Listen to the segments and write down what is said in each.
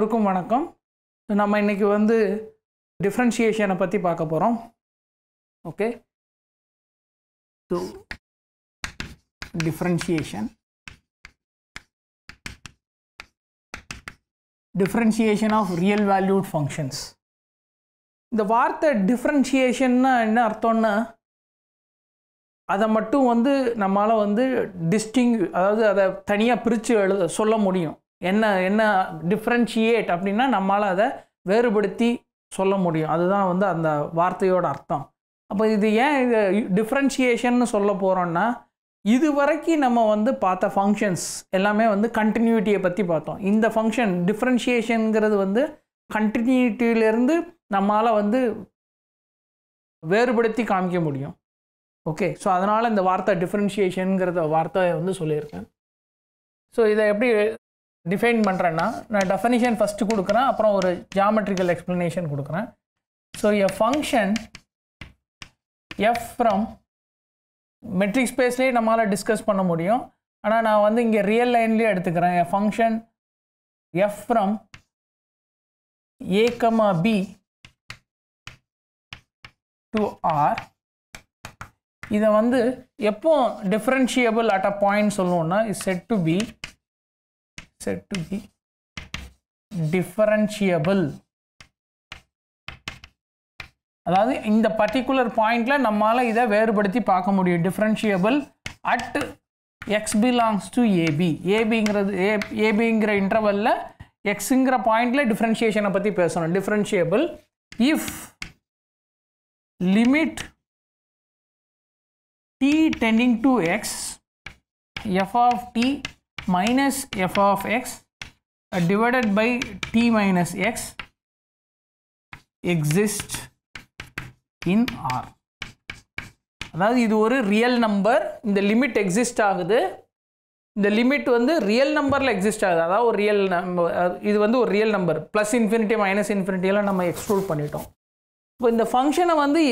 எல்லோருக்கும் வணக்கம் நம்ம இன்றைக்கி வந்து டிஃப்ரென்ஷியேஷனை பற்றி பார்க்க போகிறோம் okay so differentiation differentiation of real valued functions இந்த வார்த்தை டிஃப்ரென்ஷியேஷன்னா என்ன அர்த்தம்னா அதை மட்டும் வந்து நம்மளால் வந்து டிஸ்டிங் அதாவது அதை தனியாக பிரித்து எழுத சொல்ல முடியும் என்ன என்ன டிஃப்ரென்ஷியேட் அப்படின்னா நம்மளால் அதை வேறுபடுத்தி சொல்ல முடியும் அதுதான் வந்து அந்த வார்த்தையோட அர்த்தம் அப்போ இது ஏன் இது டிஃப்ரென்ஷியேஷன் சொல்ல போகிறோன்னா இது வரைக்கும் நம்ம வந்து பார்த்த ஃபங்க்ஷன்ஸ் எல்லாமே வந்து கண்டினியூட்டியை பற்றி பார்த்தோம் இந்த ஃபங்க்ஷன் டிஃப்ரென்ஷியேஷனுங்கிறது வந்து கண்டினியூட்டியிலேருந்து நம்மளால் வந்து வேறுபடுத்தி காமிக்க முடியும் ஓகே ஸோ அதனால் இந்த வார்த்தை டிஃப்ரென்ஷியேஷனுங்கிறத வார்த்தையை வந்து சொல்லியிருக்கேன் ஸோ இதை எப்படி டிஃபைன் பண்ணுறேன்னா நான் டெஃபனிஷன் ஃபஸ்ட்டு கொடுக்குறேன் அப்புறம் ஒரு ஜாமெட்ரிக்கல் எக்ஸ்ப்ளனேஷன் கொடுக்குறேன் so a function f from metric ஸ்பேஸ்லேயே நம்மளால் டிஸ்கஸ் பண்ண முடியும் ஆனால் நான் வந்து இங்கே ரியல் லைன்லேயே எடுத்துக்கிறேன் a function f from ஏகமா b to R இதை வந்து எப்போ டிஃப்ரென்ஷியபிள் அட் அ பாயிண்ட் சொல்லுவோன்னா is said to be said to be differentiable அதாவது இந்த பர்டிகுலர் பாயிண்ட்ல நம்மால இதை வேறுபடுத்தி பார்க்க முடியும் differentiable at x belongs to AB ஏபிங்கிறது ஏ ஏபிங்கிற இன்டர்வல்ல எக்ஸுங்கிற பாயிண்ட்ல டிஃப்ரென்ஷியேஷனை பற்றி பேசணும் differentiable if limit t tending to x f of t minus f of x uh, divided by t minus x exist in R அதாவது இது ஒரு ரியல் நம்பர் இந்த லிமிட் எக்ஸிஸ்ட் ஆகுது இந்த லிமிட் வந்து ரியல் நம்பரில் எக்ஸிஸ்ட் ஆகுது அதாவது ஒரு ரியல் நம்பர் இது வந்து ஒரு real number plus minus minus எல்லாம் நம்ம எக்ஸ்க்ளூட் பண்ணிட்டோம் இப்போ இந்த ஃபங்க்ஷனை வந்து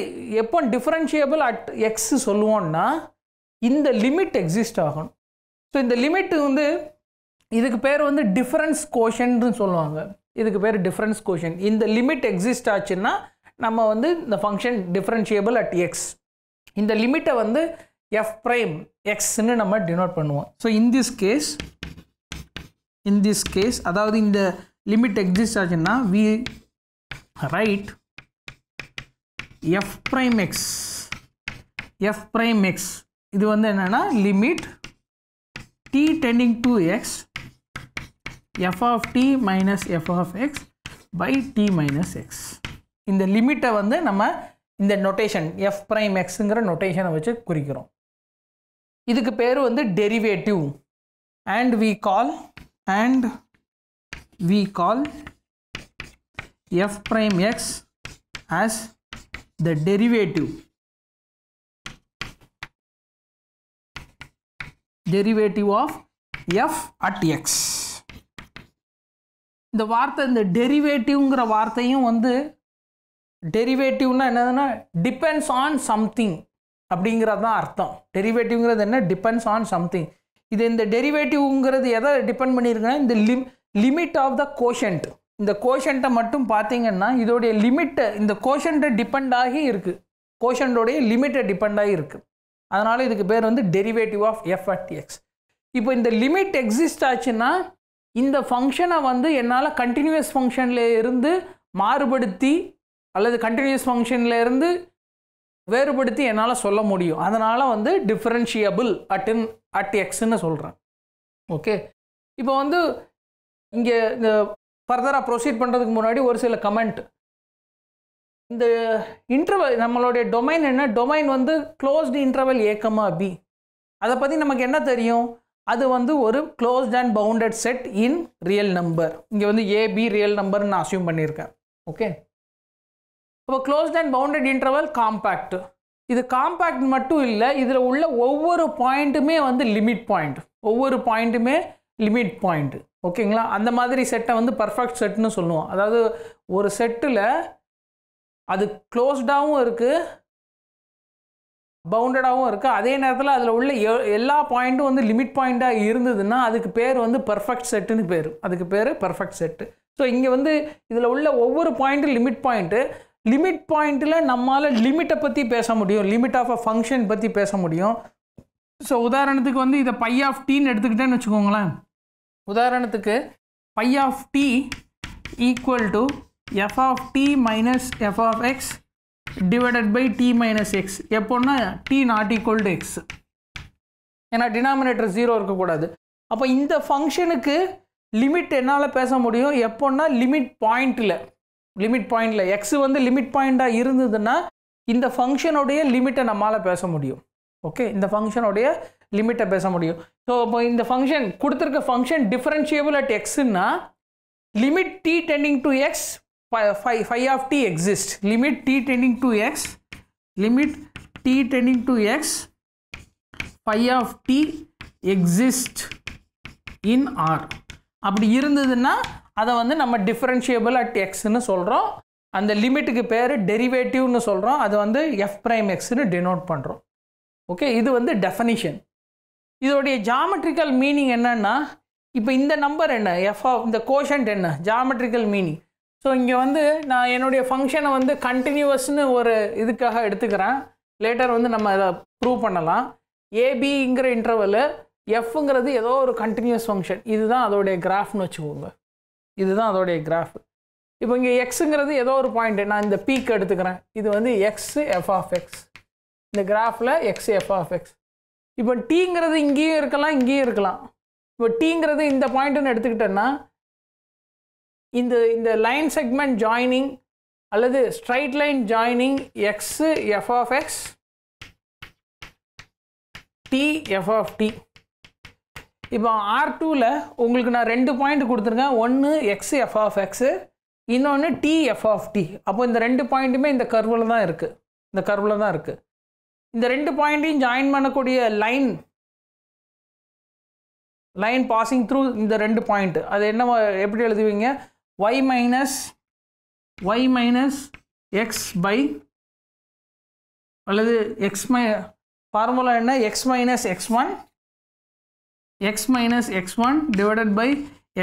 எப்போ differentiable அட் எக்ஸ் சொல்லுவோம்னா இந்த லிமிட் எக்ஸிஸ்ட் ஆகணும் ஸோ இந்த லிமிட்டு வந்து இதுக்கு பேர் வந்து டிஃப்ரென்ஸ் கோஷன்னு சொல்லுவாங்க இதுக்கு பேர் டிஃப்ரென்ஸ் கோஷன் இந்த லிமிட் எக்ஸிஸ்ட் ஆச்சுன்னா நம்ம வந்து இந்த ஃபங்க்ஷன் டிஃப்ரென்ஷியபிள் அட் எக்ஸ் இந்த லிமிட்டை வந்து எஃப் ப்ரைம் எக்ஸ்ன்னு நம்ம டினோட் பண்ணுவோம் so in this case in this case அதாவது இந்த லிமிட் எக்ஸிஸ்ட் ஆச்சுன்னா we write f prime x f prime x இது வந்து என்னென்னா limit t tending to x f of t minus f of x by t minus x இந்த லிமிட்டை வந்து நம்ம இந்த நொட்டேஷன் எஃப் ப்ரைம் எக்ஸுங்கிற நொட்டேஷனை வச்சு குறிக்கிறோம் இதுக்கு பேர் வந்து derivative and we call and we call f prime x as the derivative derivative of f at x இந்த வார்த்தை இந்த டெரிவேட்டிவ்ங்கிற வார்த்தையும் வந்து டெரிவேட்டிவ்னா என்னதுன்னா டிபெண்ட்ஸ் ஆன் சம்திங் அப்படிங்கிறது தான் அர்த்தம் டெரிவேட்டிவ்ங்கிறது என்ன டிபெண்ட்ஸ் ஆன் சம்திங் இது இந்த டெரிவேட்டிவ்ங்கிறது எதை டிபெண்ட் பண்ணியிருக்குன்னா இந்த lim limit of the quotient இந்த கோஷண்ட்டை மட்டும் பார்த்தீங்கன்னா இதோடைய லிமிட்டை இந்த கோஷண்ட்டை டிபெண்ட் ஆகி இருக்குது கோஷண்டோடைய லிமிட்டை டிபெண்ட் ஆகி இருக்குது அதனால் இதுக்கு பேர் வந்து derivative of f at x இப்போ இந்த லிமிட் எக்ஸிஸ்ட் ஆச்சுன்னா இந்த ஃபங்க்ஷனை வந்து என்னால் கண்டினியூஸ் ஃபங்க்ஷனில் இருந்து மாறுபடுத்தி அல்லது கண்டினியூஸ் ஃபங்க்ஷனில் இருந்து வேறுபடுத்தி என்னால் சொல்ல முடியும் அதனால் வந்து டிஃப்ரென்ஷியபிள் இன் அட் எக்ஸ்ன்னு சொல்கிறேன் ஓகே இப்போ வந்து இங்கே இந்த ஃபர்தராக ப்ரொசீட் பண்ணுறதுக்கு முன்னாடி ஒரு சில கமெண்ட் இந்த இன்டர்வல் நம்மளுடைய டொமைன் என்ன டொமைன் வந்து க்ளோஸ்டு இன்டர்வல் ஏக்கமா பி அதை பற்றி நமக்கு என்ன தெரியும் அது வந்து ஒரு closed and bounded set in real number இங்கே வந்து ஏபி ரியல் நம்பர்னு நான் அசியூம் பண்ணியிருக்கேன் ஓகே அப்போ closed and bounded interval compact இது காம்பேக்ட் மட்டும் இல்லை இதில் உள்ள ஒவ்வொரு பாயிண்ட்டுமே வந்து லிமிட் பாயிண்ட் ஒவ்வொரு பாயிண்ட்டுமே லிமிட் பாயிண்ட்டு ஓகேங்களா அந்த மாதிரி செட்டை வந்து பர்ஃபெக்ட் செட்னு சொல்லுவோம் அதாவது ஒரு செட்டில் அது க்ளோஸ்டாகவும் இருக்குது பவுண்டடாகவும் இருக்குது அதே நேரத்தில் அதில் உள்ள எல்லா பாயிண்ட்டும் வந்து லிமிட் பாயிண்ட்டாக இருந்ததுன்னா அதுக்கு பேர் வந்து பர்ஃபெக்ட் செட்டுன்னு பேர் அதுக்கு பேர் பர்ஃபெக்ட் செட்டு ஸோ இங்கே வந்து இதில் உள்ள ஒவ்வொரு பாயிண்ட்டும் லிமிட் பாயிண்ட்டு லிமிட் பாயிண்ட்டில் நம்மளால் லிமிட்டை பற்றி பேச முடியும் லிமிட் ஆஃப் அ ஃபங்க்ஷன் பற்றி பேச முடியும் ஸோ உதாரணத்துக்கு வந்து இதை பை ஆஃப் டீன்னு எடுத்துக்கிட்டேன்னு வச்சுக்கோங்களேன் உதாரணத்துக்கு phi of t equal to f of t minus f of x divided by t minus x எப்போன்னா t not equal to x ஏன்னா டினாமினேட்டர் ஜீரோ இருக்கக்கூடாது அப்போ இந்த ஃபங்க்ஷனுக்கு லிமிட் என்னால் பேச முடியும் எப்போன்னா லிமிட் பாயிண்ட்டில் லிமிட் பாயிண்டில் எக்ஸ் வந்து லிமிட் பாயிண்ட்டாக இருந்ததுன்னா இந்த ஃபங்க்ஷனுடைய லிமிட்டை நம்மளால் பேச முடியும் ஓகே இந்த ஃபங்க்ஷனுடைய லிமிட்டை பேச முடியும் ஸோ இப்போ இந்த ஃபங்க்ஷன் கொடுத்துருக்க ஃபங்க்ஷன் டிஃபரன்ஷியபிள் அட் எக்ஸுன்னா limit t tending to x phi, phi, of t exists limit t tending to x limit t tending to x phi of t exists in r அப்படி இருந்ததுன்னா அதை வந்து நம்ம differentiable at எக்ஸ்னு சொல்கிறோம் அந்த லிமிட்டுக்கு பேர் டெரிவேட்டிவ்னு சொல்கிறோம் அது வந்து எஃப் ப்ரைம் எக்ஸ்னு டெனோட் பண்ணுறோம் ஓகே இது வந்து டெஃபனிஷன் இதோடைய ஜாமெட்ரிக்கல் மீனிங் என்னன்னா இப்போ இந்த நம்பர் என்ன எஃப் ஆஃப் இந்த கோஷன்ட் என்ன ஜாமெட்ரிக்கல் மீனிங் ஸோ இங்கே வந்து நான் என்னுடைய ஃபங்க்ஷனை வந்து கண்டினியூவஸ்னு ஒரு இதுக்காக எடுத்துக்கிறேன் லேட்டர் வந்து நம்ம இதை ப்ரூவ் பண்ணலாம் ஏபிங்கிற இன்டர்வலு எஃப்ங்கிறது ஏதோ ஒரு கண்டினியூஸ் ஃபங்க்ஷன் இதுதான் அதோடைய கிராஃப்னு வச்சுக்கோங்க இதுதான் அதோடைய கிராஃப் இப்போ இங்கே எக்ஸுங்கிறது ஏதோ ஒரு பாயிண்ட்டு நான் இந்த பீக் எடுத்துக்கிறேன் இது வந்து எக்ஸ் எஃப் ஆஃப் எக்ஸ் இந்த கிராஃபில் எக்ஸ் எஃப் ஆஃப் எக்ஸ் இப்போ டீங்கிறது இங்கேயும் இருக்கலாம் இங்கேயும் இருக்கலாம் இப்போ டீங்கிறது இந்த பாயிண்ட்டுன்னு எடுத்துக்கிட்டேன்னா இந்த இந்த லைன் செக்மெண்ட் ஜாயினிங் அல்லது straight line joining x f of x t f of t இப்போ ஆர் டூவில் உங்களுக்கு நான் ரெண்டு பாயிண்ட் கொடுத்துருக்கேன் ஒன்று எக்ஸ் எஃப் ஆஃப் எக்ஸு இன்னொன்று டி எஃப் ஆஃப் டி அப்போ இந்த ரெண்டு பாயிண்ட்டுமே இந்த கர்வில் தான் இருக்குது இந்த கர்வில் தான் இருக்குது இந்த ரெண்டு பாயிண்ட்டையும் ஜாயின் பண்ணக்கூடிய லைன் லைன் பாசிங் த்ரூ இந்த ரெண்டு பாயிண்ட்டு அது என்ன எப்படி எழுதுவீங்க y minus y minus x by அல்லது x மை ஃபார்முலா என்ன x minus x1 x minus x1 divided by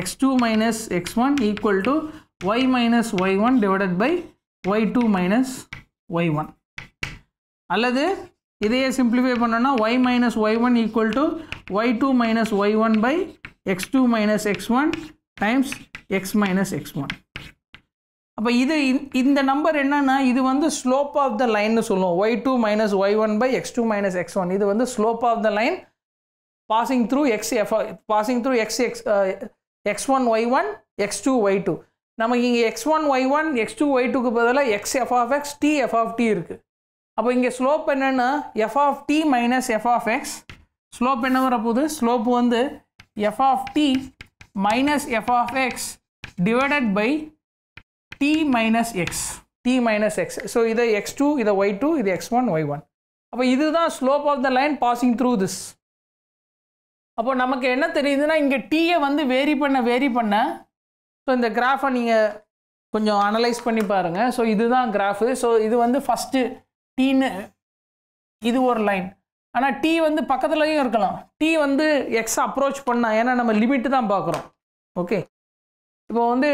x2 minus x1 equal to y minus y1 divided by y2 minus y1 அல்லது இதையே சிம்பிளிஃபை பண்ணோன்னா y minus y1 equal to y2 minus y1 by x2 minus x1 times x minus x one அப்போ இது இந்த number என்னென்னா இது வந்து slope of the லைன்னு சொல்லுவோம் y two minus y one by x two minus x one இது வந்து slope of the line passing through x f passing through x x x one y one x two y two நமக்கு இங்கே x one y one x two y டூக்கு பதிலாக x f of x t f of t இருக்குது அப்போ இங்கே slope என்னென்னா f of t minus f of x slope என்ன வர போகுது ஸ்லோப் வந்து f of t minus f of x divided by t minus x. t minus x. So, either x2, either y2, either x1, y1. அப்போ இதுதான் slope of the line passing through this அப்போ நமக்கு என்ன தெரியுதுன்னா இங்கே டீயை வந்து வேரி பண்ண வேரி பண்ண ஸோ இந்த கிராஃபை நீங்கள் கொஞ்சம் அனலைஸ் பண்ணி பாருங்கள் ஸோ இதுதான் கிராஃபு ஸோ இது வந்து ஃபஸ்ட்டு டீன்னு இது ஒரு லைன் ஆனால் டி வந்து பக்கத்துலையும் இருக்கலாம் டி வந்து எக்ஸ் அப்ரோச் பண்ணால் ஏன்னா நம்ம லிமிட்டு தான் பார்க்குறோம் ஓகே இப்போ வந்து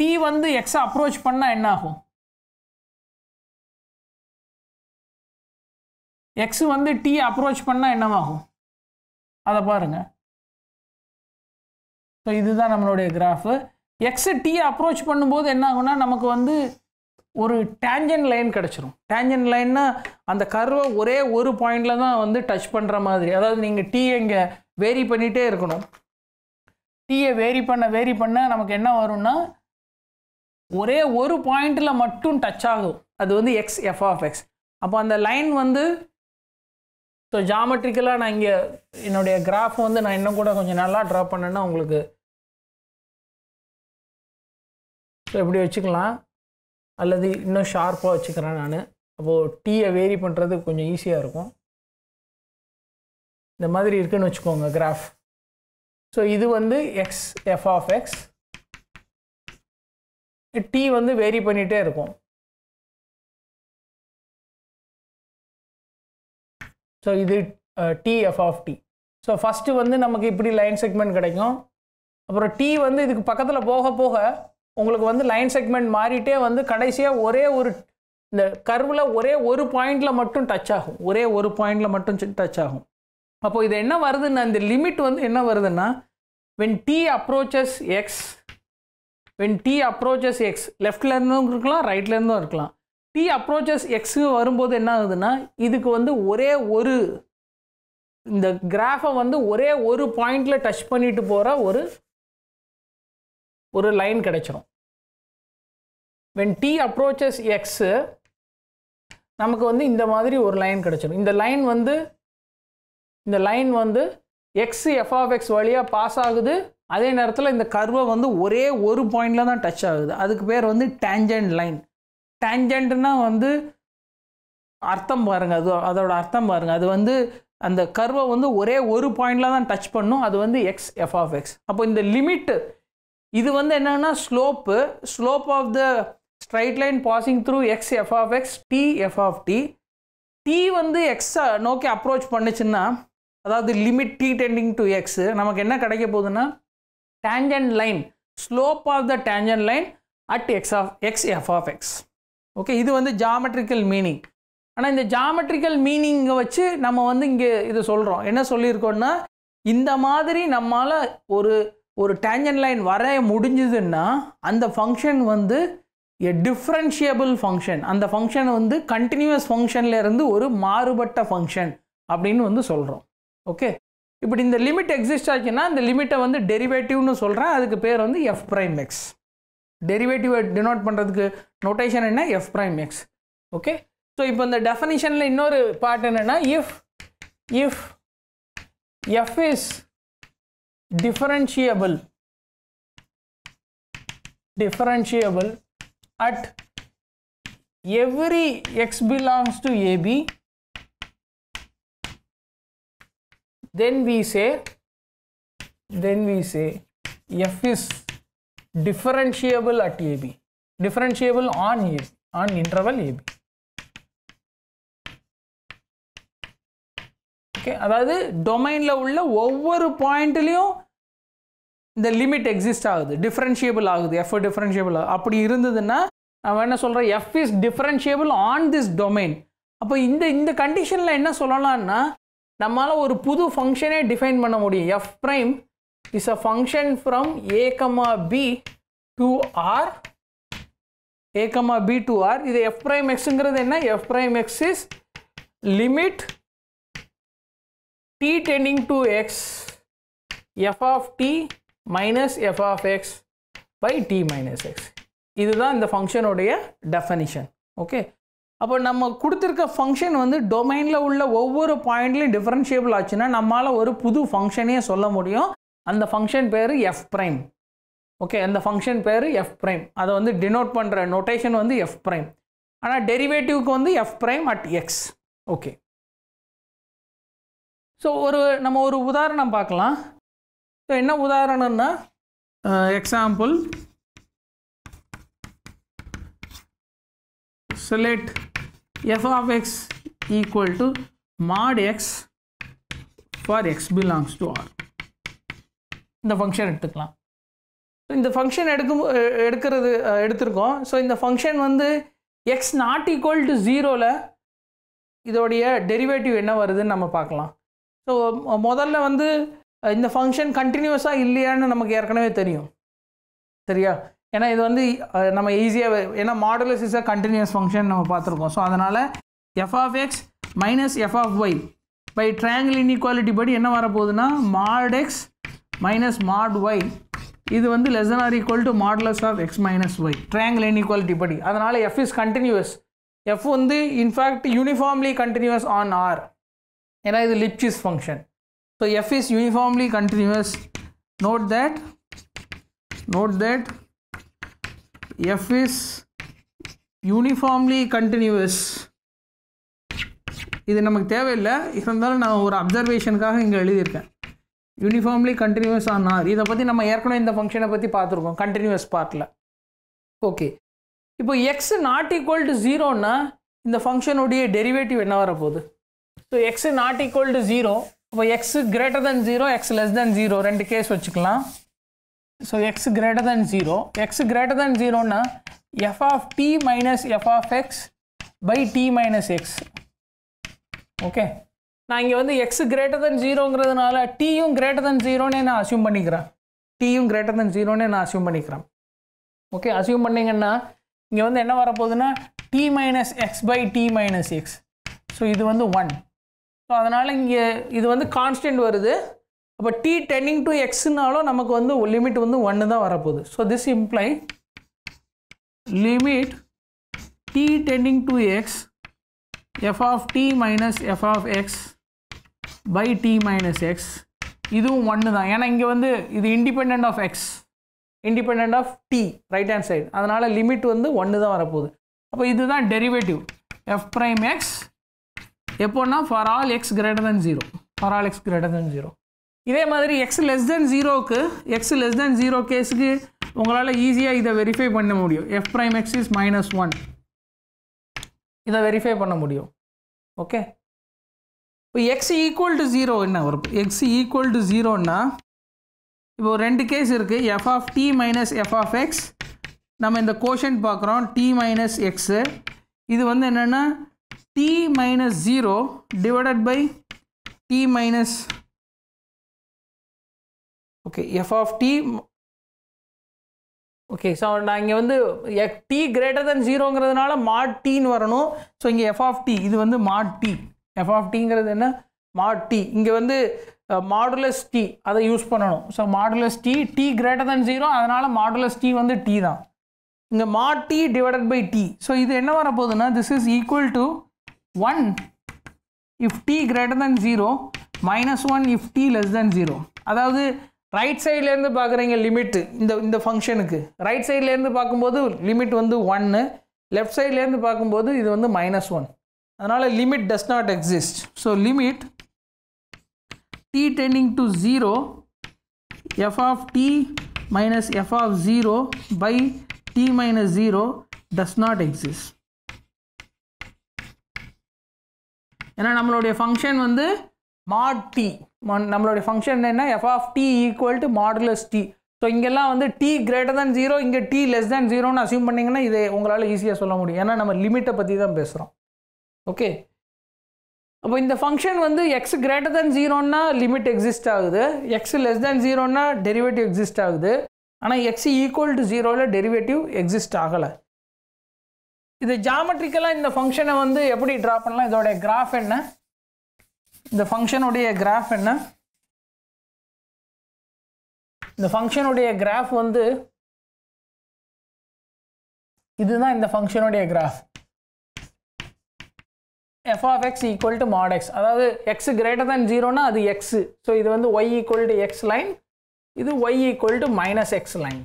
டி வந்து எக்ஸ் அப்ரோச் பண்ணால் என்ன ஆகும் எக்ஸ் வந்து டி அப்ரோச் பண்ணால் என்னவாகும் அதை பாருங்கள் ஸோ இதுதான் நம்மளுடைய கிராஃபு எக்ஸு டி அப்ரோச் பண்ணும்போது என்ன ஆகும்னா நமக்கு வந்து ஒரு டேஞ்சன் லைன் கிடச்சிரும் டேஞ்சன் லைன்னா அந்த கர்வை ஒரே ஒரு பாயிண்டில் தான் வந்து டச் பண்ணுற மாதிரி அதாவது நீங்கள் டீயை இங்கே வேரி பண்ணிகிட்டே இருக்கணும் டீயை வேரி பண்ண வேரி பண்ண நமக்கு என்ன வரும்னா ஒரே ஒரு பாயிண்டில் மட்டும் டச் ஆகும் அது வந்து எக்ஸ் எஃப் ஆஃப் எக்ஸ் அப்போ அந்த லைன் வந்து ஸோ ஜாமெட்ரிக்கலாக நான் இங்கே என்னுடைய கிராஃப் வந்து நான் இன்னும் கூட கொஞ்சம் நல்லா ட்ரா பண்ணேன்னா உங்களுக்கு ஸோ இப்படி வச்சுக்கலாம் அல்லது இன்னும் ஷார்ப்பாக வச்சுக்கிறேன் நான் அப்போது டீயை வேரி பண்ணுறது கொஞ்சம் ஈஸியாக இருக்கும் இந்த மாதிரி இருக்குதுன்னு வச்சுக்கோங்க கிராஃப் ஸோ இது வந்து x f of x t வந்து வேரி பண்ணிகிட்டே இருக்கும் ஸோ இது t f of t so first வந்து நமக்கு இப்படி லைன் செக்மெண்ட் கிடைக்கும் அப்புறம் டி வந்து இதுக்கு பக்கத்தில் போக போக உங்களுக்கு வந்து லைன் செக்மெண்ட் மாறிட்டே வந்து கடைசியாக ஒரே ஒரு இந்த கர்வில் ஒரே ஒரு பாயிண்டில் மட்டும் டச் ஆகும் ஒரே ஒரு பாயிண்டில் மட்டும் டச் ஆகும் அப்போது இது என்ன வருதுன்னா இந்த லிமிட் வந்து என்ன வருதுன்னா when t approaches x when t approaches x லெஃப்ட்லேருந்தும் இருக்கலாம் ரைட்லேருந்தும் இருக்கலாம் டி அப்ரோச்சஸ் எக்ஸு வரும்போது என்ன ஆகுதுன்னா இதுக்கு வந்து ஒரே ஒரு இந்த கிராஃபை வந்து ஒரே ஒரு பாயிண்டில் டச் பண்ணிட்டு போகிற ஒரு ஒரு லைன் கிடைச்சிரும் வென் டி அப்ரோச்சஸ் எக்ஸு நமக்கு வந்து இந்த மாதிரி ஒரு லைன் கிடைச்சிடும் இந்த லைன் வந்து இந்த லைன் வந்து எக்ஸ் எக்ஸ் வழியாக பாஸ் ஆகுது அதே நேரத்தில் இந்த கர்வை வந்து ஒரே ஒரு பாயிண்டில் தான் டச் ஆகுது அதுக்கு பேர் வந்து டேஞ்சண்ட் லைன் டேஞ்சண்ட்னா வந்து அர்த்தம் பாருங்கள் அது அதோட அர்த்தம் பாருங்கள் அது வந்து அந்த கர்வை வந்து ஒரே ஒரு பாயிண்டில் தான் டச் பண்ணும் அது வந்து எக்ஸ் எக்ஸ் அப்போ இந்த லிமிட்டு இது வந்து என்னன்னா slope slope of the straight line passing through x f of x t f of t t வந்து எக்ஸை நோக்கி அப்ரோச் பண்ணுச்சுன்னா அதாவது limit t tending to x நமக்கு என்ன கிடைக்க போகுதுன்னா tangent line slope of the tangent line at x of x f of x okay இது வந்து ஜாமெட்ரிக்கல் மீனிங் ஆனால் இந்த ஜாமெட்ரிக்கல் மீனிங்கை வச்சு நம்ம வந்து இங்கே இதை சொல்கிறோம் என்ன சொல்லியிருக்கோன்னா இந்த மாதிரி நம்மளால் ஒரு ஒரு டேஞ்சன் லைன் வரைய முடிஞ்சதுன்னா அந்த ஃபங்க்ஷன் வந்து எ டிஃப்ரென்ஷியபிள் ஃபங்க்ஷன் அந்த ஃபங்க்ஷன் வந்து கண்டினியூஸ் ஃபங்க்ஷன்லேருந்து ஒரு மாறுபட்ட ஃபங்க்ஷன் அப்படின்னு வந்து சொல்கிறோம் ஓகே இப்படி இந்த லிமிட் எக்ஸிஸ்ட் ஆச்சுன்னா இந்த லிமிட்டை வந்து டெரிவேட்டிவ்னு சொல்கிறேன் அதுக்கு பேர் வந்து எஃப் ப்ரைம் எக்ஸ் டெரிவேட்டிவை டினோட் பண்ணுறதுக்கு நோட்டேஷன் என்ன f prime x okay so இப்போ இந்த டெஃபனிஷனில் இன்னொரு பார்ட் என்னென்னா if if f is differentiable differentiable at every x belongs to AB then we say then we say f is differentiable at AB differentiable on AB, on interval AB okay அதாவது டொமைனில் உள்ள ஒவ்வொரு பாயிண்ட்லேயும் இந்த limit exist ஆகுது differentiable ஆகுது f differentiable ஆகுது அப்படி இருந்ததுன்னா நம்ம என்ன சொல்கிறோம் f is differentiable on this domain அப்போ இந்த இந்த கண்டிஷனில் என்ன சொல்லலாம்னா நம்மளால் ஒரு புது ஃபங்க்ஷனே டிஃபைன் பண்ண முடியும் f prime is a function from ஏகமா b to R a comma b to R இது எஃப் ப்ரைம் எக்ஸுங்கிறது என்ன f prime x is limit t tending to x f of t minus f of x by t minus x இதுதான் இந்த ஃபங்க்ஷனுடைய definition okay அப்போ நம்ம கொடுத்துருக்க function வந்து டொமைனில் உள்ள ஒவ்வொரு பாயிண்ட்லையும் டிஃப்ரென்ஷியபிள் ஆச்சுன்னா நம்மளால் ஒரு புது ஃபங்க்ஷனே சொல்ல முடியும் அந்த ஃபங்க்ஷன் பேர் எஃப் ப்ரைம் ஓகே அந்த ஃபங்க்ஷன் பேர் எஃப் ப்ரைம் அதை வந்து டினோட் பண்ணுற நொட்டேஷன் வந்து எஃப் ப்ரைம் ஆனால் டெரிவேட்டிவ்க்கு வந்து f prime at x okay so ஒரு நம்ம ஒரு உதாரணம் பார்க்கலாம் ஸோ என்ன உதாரணம்னா example select f of x equal to mod x for x belongs to R இந்த ஃபங்க்ஷன் எடுத்துக்கலாம் இந்த ஃபங்க்ஷன் எடுக்கும் எடுக்கிறது எடுத்திருக்கோம் ஸோ இந்த ஃபங்க்ஷன் வந்து எக்ஸ் நாட் ஈக்குவல் டு ஜீரோவில் இதோடைய டெரிவேட்டிவ் என்ன வருதுன்னு நம்ம பார்க்கலாம் ஸோ முதல்ல வந்து இந்த ஃபங்க்ஷன் கண்டினியூஸாக இல்லையான்னு நமக்கு ஏற்கனவே தெரியும் சரியா ஏன்னா இது வந்து நம்ம ஈஸியாக ஏன்னா modulus is a continuous function நம்ம பார்த்துருக்கோம் ஸோ அதனால் f of x minus f of y by triangle inequality படி என்ன வரப்போகுதுன்னா mod x minus mod y இது வந்து less than or equal to modulus of x minus y triangle inequality படி அதனால் எஃப் இஸ் கண்டினியூஸ் எஃப் வந்து in fact uniformly continuous on R ஏன்னா இது Lipschitz function so f is uniformly continuous note that note that F is uniformly continuous இது நமக்கு தேவையில்லை இருந்தாலும் நான் ஒரு அப்சர்வேஷனுக்காக இங்கே எழுதியிருக்கேன் யூனிஃபார்ம்லி கண்டினியூஸ் ஆனார் இதை பற்றி நம்ம ஏற்கனவே இந்த ஃபங்க்ஷனை பற்றி பார்த்துருக்கோம் கண்டினியூவஸ் பார்ட்டில் ஓகே இப்போ எக்ஸ் நாட் ஈக்குவல் டு ஜீரோன்னா இந்த ஃபங்க்ஷனுடைய டெரிவேட்டிவ் என்ன வரப்போகுது so x not equal to zero இப்போ x greater than zero x less than zero ரெண்டு கேஸ் வச்சுக்கலாம் so x greater than zero x greater than ஜீரோன்னா f of t minus f of x by t minus x okay நான் இங்கே வந்து x greater தென் ஜீரோங்கிறதுனால டீயும் greater than ஜீரோனே நான் assume பண்ணிக்கிறேன் டியும் greater than ஜீரோனே நான் அசியூம் பண்ணிக்கிறேன் ஓகே அசியூம் பண்ணிங்கன்னா இங்கே வந்து என்ன வரப்போகுதுன்னா t minus x by t minus x so இது வந்து ஒன் ஸோ அதனால் இங்கே இது வந்து கான்ஸ்டன்ட் வருது அப்போ டி டென்னிங் டு எக்ஸ்னாலும் நமக்கு வந்து லிமிட் வந்து ஒன்று தான் வரப்போகுது so this imply limit t டென்னிங் to x f of t minus f of x by t minus x இதுவும் ஒன்று தான் ஏன்னா இங்கே வந்து இது independent of x independent of t right hand side அதனால் லிமிட் வந்து ஒன்று தான் வரப்போகுது அப்போ இதுதான் டெரிவேட்டிவ் எஃப் ப்ரைம் எக்ஸ் எப்போனா for all x greater than zero for all x greater than zero இதே மாதிரி எக்ஸ் லெஸ் தென் ஜீரோக்கு எக்ஸ் லெஸ் தென் ஜீரோ கேஸுக்கு உங்களால் ஈஸியாக இதை வெரிஃபை பண்ண முடியும் f prime x is minus one இதை வெரிஃபை பண்ண முடியும் ஓகே இப்போ எக்ஸ் ஈக்குவல் டு ஜீரோ என்ன வரும் எக்ஸ் ஈக்குவல் டு ஜீரோன்னா இப்போ ரெண்டு கேஸ் இருக்குது f of t minus f of x நம்ம இந்த கோஷன் பார்க்குறோம் டி மைனஸ் எக்ஸு இது வந்து என்னென்னா t minus 0 divided by t minus okay f of t okay so நான் இங்கே வந்து டி கிரேட்டர் தென் ஜீரோங்கிறதுனால மாட் டீன்னு வரணும் ஸோ இங்கே எஃப் ஆஃப் டி இது வந்து மாட் டி எஃப் ஆஃப் டிங்கிறது என்ன மாட் டி இங்கே வந்து மாடுலஸ் uh, டி அதை யூஸ் பண்ணணும் so modulus t t greater than zero அதனால் மாடுலஸ் டி வந்து டி தான் இங்கே mod t divided by t so இது என்ன வரப்போகுதுன்னா this is equal to one if t greater than zero minus one if t less than zero அதாவது right சைட்லேருந்து பார்க்குறீங்க லிமிட்டு இந்த இந்த ஃபங்க்ஷனுக்கு ரைட் சைட்லேருந்து பார்க்கும்போது லிமிட் வந்து ஒன்று லெஃப்ட் சைட்லேருந்து பார்க்கும்போது இது வந்து மைனஸ் ஒன் அதனால் limit does not exist so limit t tending to zero f of t minus f of zero by t minus zero does not exist ஏன்னா நம்மளுடைய ஃபங்க்ஷன் வந்து மாட் டி நம்மளுடைய ஃபங்க்ஷன் என்ன f of t equal to modulus t so இங்கெல்லாம் வந்து t greater than zero இங்கே t less than ஜீரோன்னு assume பண்ணிங்கன்னா இதை உங்களால் ஈஸியாக சொல்ல முடியும் ஏன்னா நம்ம லிமிட்டை பற்றி தான் பேசுகிறோம் ஓகே அப்போ இந்த ஃபங்க்ஷன் வந்து எக்ஸ் கிரேட்டர் தேன் ஜீரோன்னா லிமிட் எக்ஸிஸ்ட் ஆகுது எக்ஸ் லெஸ் தேன் ஜீரோன்னா டெரிவேட்டிவ் எக்ஸிஸ்ட் ஆகுது ஆனால் எக்ஸ் ஈக்குவல் டு ஜீரோவில் டெரிவேட்டிவ் எக்ஸிஸ்ட் ஆகலை இது ஜாமெட்ரிக்கலாக இந்த ஃபங்க்ஷனை வந்து எப்படி ட்ரா பண்ணலாம் இதோடைய கிராஃப் என்ன இந்த ஃபங்க்ஷனுடைய கிராஃப் என்ன இந்த ஃபங்க்ஷனுடைய கிராஃப் வந்து இதுதான் இந்த ஃபங்க்ஷனுடைய graph f of x equal to mod x அதாவது எக்ஸ் கிரேட்டர் தேன் ஜீரோனா அது எக்ஸு ஸோ இது வந்து y equal to x line இது y equal to minus x line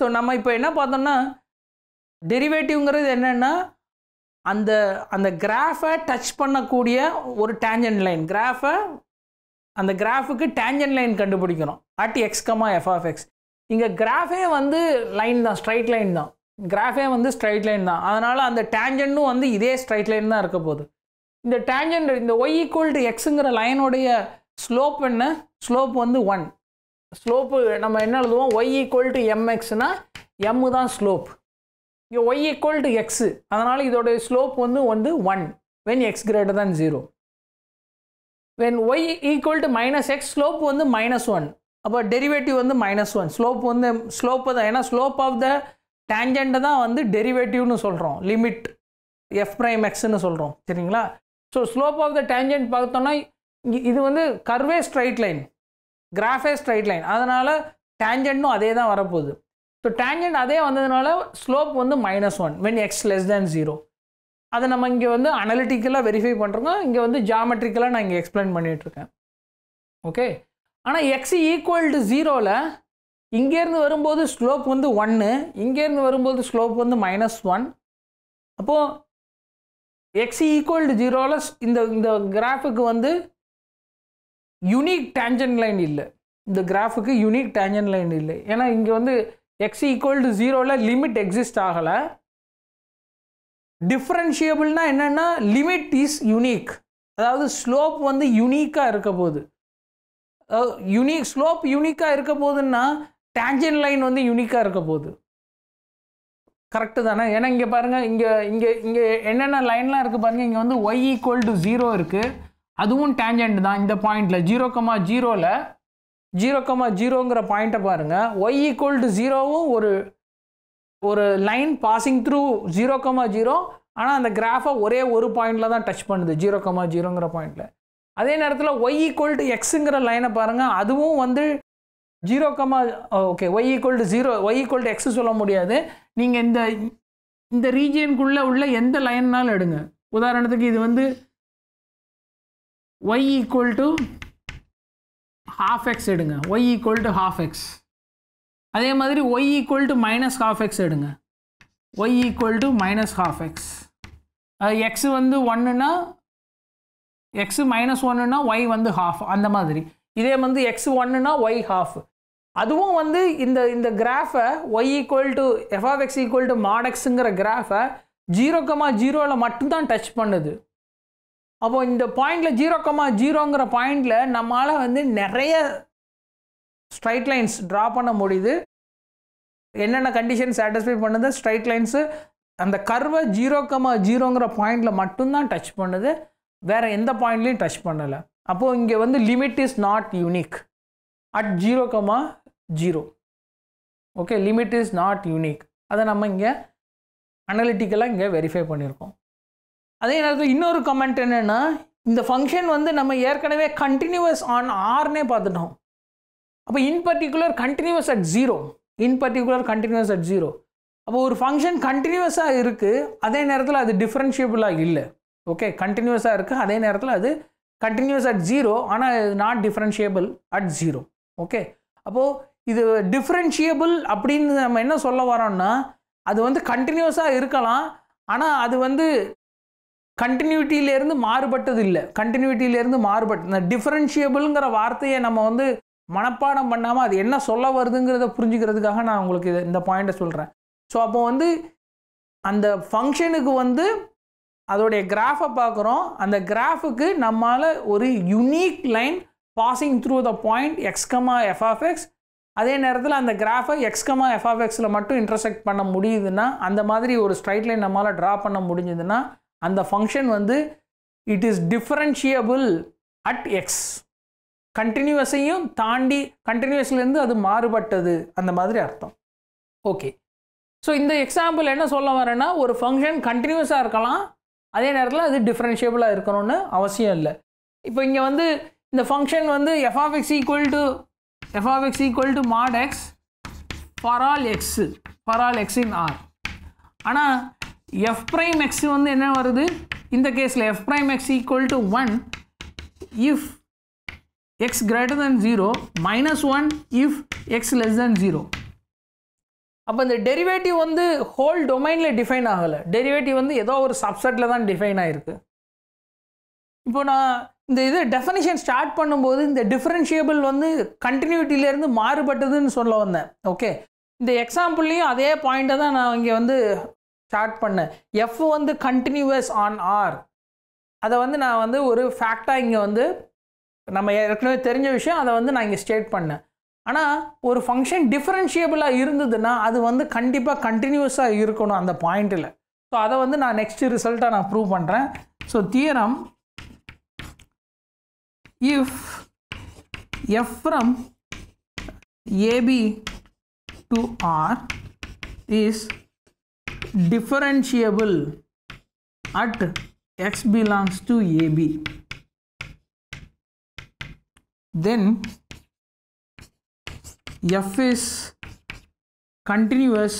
so நம்ம இப்போ என்ன பார்த்தோம்னா டெரிவேட்டிவ்ங்கிறது என்னென்னா அந்த அந்த கிராஃபை டச் பண்ணக்கூடிய ஒரு டேஞ்சன் லைன் கிராஃபை அந்த கிராஃபுக்கு டேஞ்சன் லைன் கண்டுபிடிக்கணும் அட் ஆஃப் எக்ஸ் இங்கே கிராஃபே வந்து லைன் தான் ஸ்ட்ரைட் லைன் தான் கிராஃபே வந்து ஸ்ட்ரைட் லைன் தான் அதனால் அந்த டேஞ்சன்னும் வந்து இதே ஸ்ட்ரைட் லைன் தான் இருக்க போகுது இந்த டேஞ்சன் இந்த ஒய் ஈக்குவல் டு எக்ஸுங்கிற லைனுடைய ஸ்லோப் என்ன ஸ்லோப் வந்து ஒன் ஸ்லோப்பு நம்ம என்ன எழுதுவோம் ஒய் ஈக்குவல் டு எம்எக்ஸ்னா எம்மு தான் ஸ்லோப் இங்கே ஒய் ஈக்குவல் டு எக்ஸு அதனால் இதோடைய ஸ்லோப் வந்து வந்து one when x greater than zero when y equal to minus x slope வந்து மைனஸ் ஒன் அப்போ டெரிவேட்டிவ் வந்து மைனஸ் ஒன் ஸ்லோப் வந்து ஸ்லோப்பு தான் ஏன்னா ஸ்லோப் ஆஃப் த டேஞ்சண்ட்டை தான் வந்து டெரிவேட்டிவ்னு சொல்கிறோம் லிமிட் எஃப் ப்ரைம் எக்ஸ்னு சொல்கிறோம் சரிங்களா so slope of the tangent பார்த்தோன்னா இது வந்து கர்வே ஸ்ட்ரைட் லைன் கிராஃபே ஸ்ட்ரைட் லைன் அதனால் டேஞ்சன்ட்டும் அதே தான் வரப்போகுது ஸோ டேஞ்சண்ட் அதே வந்ததுனால ஸ்லோப் வந்து minus one when x less than zero அதை நம்ம இங்கே வந்து அனலிட்டிக்கலாக வெரிஃபை பண்ணுறோங்க இங்கே வந்து ஜாமெட்ரிக்கலாக நான் இங்கே எக்ஸ்பிளைன் பண்ணிகிட்ருக்கேன் ஓகே ஆனால் எக்ஸ் ஈக்குவல் டு ஜீரோவில் இங்கேருந்து வரும்போது ஸ்லோப் வந்து ஒன்று இங்கேருந்து வரும்போது ஸ்லோப் வந்து மைனஸ் ஒன் அப்போது எக்ஸ் ஈக்குவல் டு ஜீரோவில் இந்த இந்த கிராஃபுக்கு வந்து யூனிக் டேஞ்சன் லைன் இல்லை இந்த கிராஃபுக்கு யூனிக் டேஞ்சன் லைன் இல்லை ஏன்னா இங்கே வந்து எக்ஸ் ஈக்குவல் டு ஜீரோவில் லிமிட் எக்ஸிஸ்ட் ஆகலை டிஃப்ரென்ஷியபிள்னா என்னென்னா லிமிட் இஸ் யூனிக் அதாவது ஸ்லோப் வந்து யூனிக்காக இருக்க போகுது யூனிக் ஸ்லோப் யூனிக்காக இருக்க போதுன்னா டேஞ்சன் லைன் வந்து யூனிக்காக இருக்க போகுது கரெக்டு தானே ஏன்னா இங்கே பாருங்கள் இங்கே இங்கே இங்கே என்னென்ன லைன்லாம் இருக்குது பாருங்கள் இங்கே வந்து ஒய் ஈக்குவல் டு ஜீரோ இருக்குது அதுவும் டேஞ்சண்ட் தான் இந்த பாயிண்டில் ஜீரோ கமா ஜீரோவில் ஜீரோ கமா ஜீரோங்கிற பாயிண்ட்டை பாருங்கள் ஒய் ஈக்குவல் டு ஜீரோவும் ஒரு ஒரு line passing through zero comma zero ஆனால் அந்த கிராஃபை ஒரே ஒரு பாயிண்டில் தான் டச் பண்ணுது ஜீரோ கமா ஜீரோங்கிற பாயிண்டில் அதே நேரத்தில் ஒய் ஈக்குவல் டு எக்ஸுங்கிற லைனை பாருங்கள் அதுவும் வந்து zero comma okay y equal to zero y equal to x சொல்ல முடியாது நீங்கள் இந்த இந்த ரீஜியனுக்குள்ளே உள்ள எந்த லைன்னாலும் எடுங்க உதாரணத்துக்கு இது வந்து y equal to half x எடுங்க y equal to half x அதே மாதிரி y equal to minus half x எடுங்க y equal to minus half x x வந்து ஒன்றுனா எக்ஸு மைனஸ் ஒன்றுனா ஒய் வந்து ஹாஃப் அந்த மாதிரி இதே வந்து எக்ஸ் ஒன்றுனா ஒய் ஹாஃப் அதுவும் வந்து இந்த இந்த கிராஃபை y equal to f of x equal to மாடெக்ஸுங்கிற கிராஃபை ஜீரோ கமா ஜீரோவில் மட்டும்தான் டச் பண்ணுது அப்போது இந்த பாயிண்டில் ஜீரோ கம்மா ஜீரோங்கிற பாயிண்டில் நம்மளால் வந்து நிறைய ஸ்ட்ரைட் லைன்ஸ் ட்ரா பண்ண முடியுது என்னென்ன கண்டிஷன் சாட்டிஸ்ஃபை பண்ணுது ஸ்ட்ரைட் லைன்ஸு அந்த கர்வை ஜீரோ கம்மா ஜீரோங்கிற பாயிண்டில் மட்டும்தான் டச் பண்ணுது வேறு எந்த பாயிண்ட்லையும் டச் பண்ணலை அப்போது இங்கே வந்து limit is not unique at zero comma zero okay limit is not unique அதை நம்ம இங்கே அனலிட்டிக்கலாக இங்கே வெரிஃபை பண்ணியிருக்கோம் அதே நேரத்தில் இன்னொரு கமெண்ட் என்னென்னா இந்த ஃபங்க்ஷன் வந்து நம்ம ஏற்கனவே கண்டினியூவஸ் ஆன் ஆர்னே பார்த்துட்டோம் அப்போ in particular continuous at zero in particular continuous at zero அப்போ ஒரு ஃபங்க்ஷன் கண்டினியூவஸாக இருக்குது அதே நேரத்தில் அது டிஃப்ரென்ஷியபிளாக இல்லை ஓகே கண்டினியூவஸாக இருக்குது அதே நேரத்தில் அது கண்டினியூஸ் அட் ஜீரோ ஆனால் இது not differentiable at zero okay அப்போது இது டிஃப்ரென்ஷியபிள் அப்படின்னு நம்ம என்ன சொல்ல வரோம்னா அது வந்து கண்டினியூஸாக இருக்கலாம் ஆனால் அது வந்து கண்டினியூட்டியிலேருந்து மாறுபட்டது இல்லை கண்டினியூட்டியிலேருந்து மாறுபட்டு இந்த டிஃபரன்ஷியபிள்ங்கிற வார்த்தையை நம்ம வந்து மனப்பாடம் பண்ணாமல் அது என்ன சொல்ல வருதுங்கிறத புரிஞ்சுக்கிறதுக்காக நான் உங்களுக்கு இதை இந்த பாயிண்ட்டை சொல்கிறேன் ஸோ அப்போ வந்து அந்த ஃபங்க்ஷனுக்கு வந்து அதோடைய கிராஃபை பார்க்குறோம் அந்த கிராஃபுக்கு நம்மால் ஒரு unique line passing through the point x comma f f x அதே நேரத்தில் அந்த கிராஃபை எக்ஸ்கமா எஃப்எஃப்எக்ஸில் மட்டும் இன்டர்செக்ட் பண்ண முடியுதுன்னா அந்த மாதிரி ஒரு ஸ்ட்ரைட் லைன் நம்மளால் ட்ரா பண்ண முடிஞ்சதுன்னா அந்த ஃபங்க்ஷன் வந்து it is differentiable at x கண்டினியூஸையும் தாண்டி கண்டினியூஸ்லேருந்து அது மாறுபட்டது அந்த மாதிரி அர்த்தம் ஓகே ஸோ இந்த எக்ஸாம்பிள் என்ன சொல்ல வரேன்னா ஒரு ஃபங்க்ஷன் கண்டினியூஸாக இருக்கலாம் அதே நேரத்தில் அது டிஃப்ரென்ஷியபிளாக இருக்கணும்னு அவசியம் இல்லை இப்போ இங்கே வந்து இந்த ஃபங்க்ஷன் வந்து f of x equal to f of x equal to mod x for all x for all x in R ஆனால் எஃப் ப்ரைம் எக்ஸ் வந்து என்ன வருது இந்த கேஸில் f prime x equal to one if x greater than zero minus one if x less than zero அப்போ இந்த derivative வந்து whole டொமைனில் டிஃபைன் ஆகலை டெரிவேட்டிவ் வந்து ஏதோ ஒரு சப்செட்டில் தான் டிஃபைன் ஆகிருக்கு இப்போ நான் இந்த இது டெஃபனிஷன் ஸ்டார்ட் பண்ணும்போது இந்த டிஃப்ரென்ஷியபிள் வந்து கண்டினியூட்டிலேருந்து மாறுபட்டதுன்னு சொல்ல வந்தேன் ஓகே இந்த எக்ஸாம்பிள்லேயும் அதே பாயிண்ட்டை தான் நான் இங்கே வந்து ஸ்டார்ட் பண்ண எஃப் வந்து கண்டினியூவஸ் ஆன் ஆர் அதை வந்து நான் வந்து ஒரு ஃபேக்டாக இங்கே வந்து நம்ம ஏற்கனவே தெரிஞ்ச விஷயம் அதை வந்து நான் இங்கே ஸ்டேட் பண்ணேன் ஆனால் ஒரு ஃபங்க்ஷன் டிஃப்ரென்ஷியபிளாக இருந்ததுன்னா அது வந்து கண்டிப்பாக கண்டினியூஸாக இருக்கணும் அந்த பாயிண்டில் ஸோ அதை வந்து நான் நெக்ஸ்ட் ரிசல்ட்டாக நான் ப்ரூவ் பண்ணுறேன் so theorem if f from AB to R is differentiable at x belongs to AB then f is continuous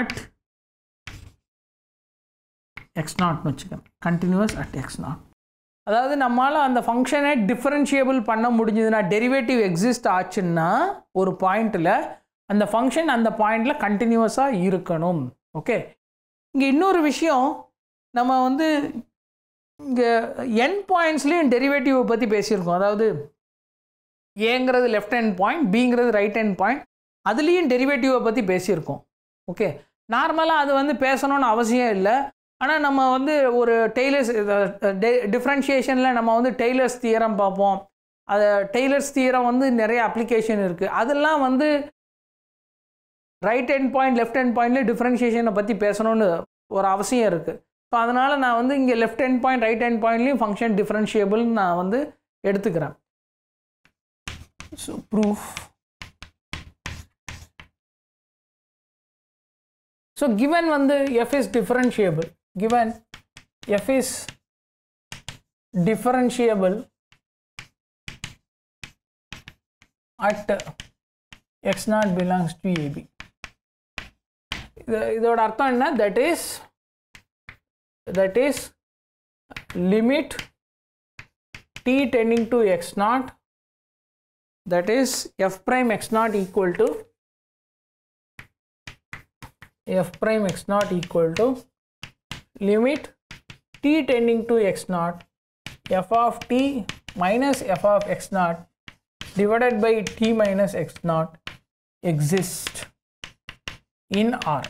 at x நாட்னு வச்சுக்கோங்க கண்டினியூஸ் அட் எக்ஸ் நாட் அதாவது நம்மளால் அந்த ஃபங்க்ஷனை டிஃப்ரென்ஷியபிள் பண்ண முடிஞ்சதுன்னா டெரிவேட்டிவ் எக்ஸிஸ்ட் ஆச்சுன்னா ஒரு பாயிண்ட்டில் அந்த ஃபங்க்ஷன் அந்த பாயிண்டில் கண்டினியூவஸாக இருக்கணும் ஓகே இங்கே இன்னொரு விஷயம் நம்ம வந்து இங்கே என் பாயிண்ட்ஸ்லேயும் டெரிவேட்டிவை பற்றி பேசியிருக்கோம் அதாவது ஏங்கிறது லெஃப்ட் ஹேண்ட் பாயிண்ட் பிங்கிறது ரைட் ஹேண்ட் பாயிண்ட் அதுலேயும் டெரிவேட்டிவை பற்றி பேசியிருக்கோம் ஓகே நார்மலாக அது வந்து பேசணும்னு அவசியம் இல்லை ஆனால் நம்ம வந்து ஒரு டெய்லர்ஸ் டிஃப்ரென்ஷியேஷனில் நம்ம வந்து டெய்லர்ஸ் தியரம் பார்ப்போம் அதை டெய்லர்ஸ் தியரம் வந்து நிறைய அப்ளிகேஷன் இருக்குது அதெல்லாம் வந்து right hand point left hand பாயிண்ட்லேயே டிஃப்ரென்ஷியேஷனை பற்றி பேசணும்னு ஒரு அவசியம் இருக்குது ஸோ அதனால் நான் வந்து இங்கே left hand point right hand பாயிண்ட்லேயும் ஃபங்க்ஷன் டிஃப்ரென்ஷியபிள்னு நான் வந்து எடுத்துக்கிறேன் ஸோ ப்ரூஃப் ஸோ கிவன் வந்து f is differentiable given f is differentiable at x naught belongs to a b இதோட அர்த்தம் என்ன that is that is t tending to x naught that is f prime x naught equal to f prime x naught equal to limit t tending to x naught f of t minus f of x naught divided by t minus x naught exists in R.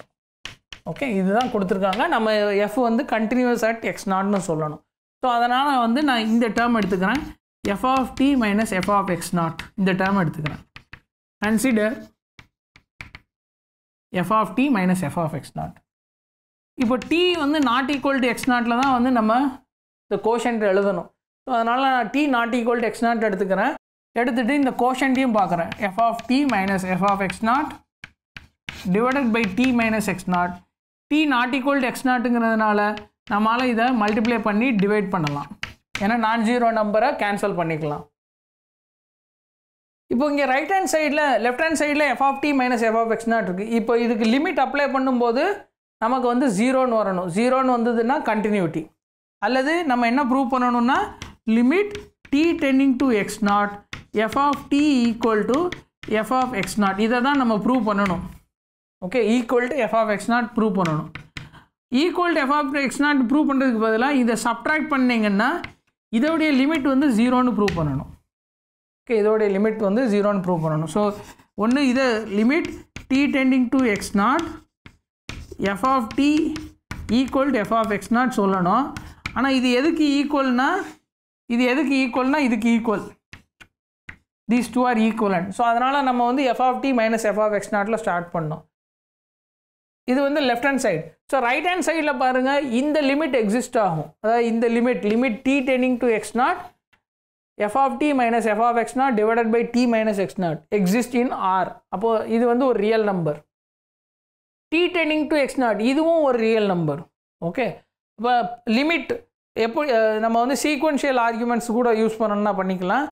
Okay இதுதான் கொடுத்துருக்காங்க நம்ம F வந்து continuous at X நாட்னு சொல்லணும் so அதனால் வந்து நான் இந்த term எடுத்துக்கிறேன் f of t minus f of x naught இந்த டேர்ம் எடுத்துக்கிறேன் consider f of t minus f of x naught இப்போ டி வந்து நாட் ஈக்குவல் டு எக்ஸ் நாட்டில் தான் வந்து நம்ம இந்த கோஷன்ட் எழுதணும் ஸோ அதனால் நான் t not equal to x naught எடுத்துக்கிறேன் எடுத்துகிட்டு இந்த கோஷன்ட்டையும் பார்க்குறேன் f of t minus f of x naught divided by t minus x naught t not equal to x நாட்டுங்கிறதுனால நம்மளால் இதை மல்டிப்ளை பண்ணி டிவைட் பண்ணலாம் ஏன்னா நான் ஜீரோ நம்பரை கேன்சல் பண்ணிக்கலாம் இப்போ இங்கே ரைட் ஹேண்ட் சைடில் லெஃப்ட் ஹேண்ட் சைடில் f of t minus f of x naught இருக்குது இப்போ இதுக்கு லிமிட் அப்ளை பண்ணும்போது நமக்கு வந்து ஜீரோன்னு வரணும் ஜீரோன்னு வந்ததுன்னா கண்டினியூட்டி அல்லது நம்ம என்ன ப்ரூவ் பண்ணணும்னா limit t tending to x naught f of t equal to f of x naught இதை தான் நம்ம ப்ரூவ் பண்ணணும் okay equal to f of x naught prove பண்ணணும் equal to f of x naught prove பண்ணுறதுக்கு பதிலாக இதை subtract பண்ணிங்கன்னா இதோடைய லிமிட் வந்து ஜீரோன்னு ப்ரூவ் பண்ணணும் ஓகே இதோடைய லிமிட் வந்து ஜீரோன்னு ப்ரூவ் பண்ணணும் ஸோ ஒன்று இதை limit t tending to x naught f of t equal to f of x naught சொல்லணும் ஆனால் இது எதுக்கு ஈக்குவல்னால் இது எதுக்கு ஈக்குவல்னால் இதுக்கு equal these two are equal and so அதனால் நம்ம வந்து f of t minus f of x நாட்டில் ஸ்டார்ட் பண்ணோம் இது வந்து left hand side so right hand சைடில் பாருங்கள் இந்த லிமிட் எக்ஸிஸ்ட் ஆகும் அதாவது இந்த லிமிட் லிமிட் டி டெனிங் to x naught f of t minus f of x naught divided by t minus x naught exist in R அப்போது இது வந்து ஒரு ரியல் நம்பர் டி டெனிங் டு எக்ஸ் நாட் இதுவும் ஒரு ரியல் நம்பர் ஓகே இப்போ limit எப்போ நம்ம வந்து சீக்வன்ஷியல் ஆர்குமெண்ட்ஸ் கூட யூஸ் பண்ணணும்னா பண்ணிக்கலாம்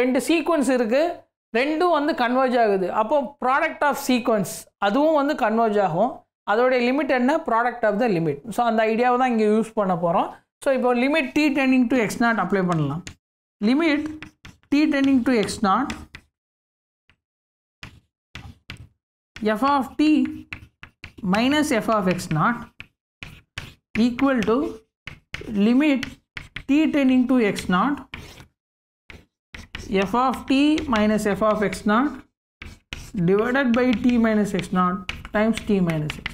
ரெண்டு சீக்வன்ஸ் இருக்குது ரெண்டும் வந்து கன்வர்ஜ் ஆகுது அப்போது ப்ராடக்ட் ஆஃப் சீக்வன்ஸ் அதுவும் வந்து கன்வர்ஜ் ஆகும் அதோடைய லிமிட் என்ன product of the limit so அந்த ஐடியாவை தான் இங்கே யூஸ் பண்ண போகிறோம் ஸோ இப்போ லிமிட் டி டென்னிங் டு எக்ஸ் நாட் அப்ளை பண்ணலாம் லிமிட் டி டென்னிங் to x naught f of t minus f of x not equal to limit t டென்னிங் to x naught f of t minus f of x naught divided by t minus x naught times D minus x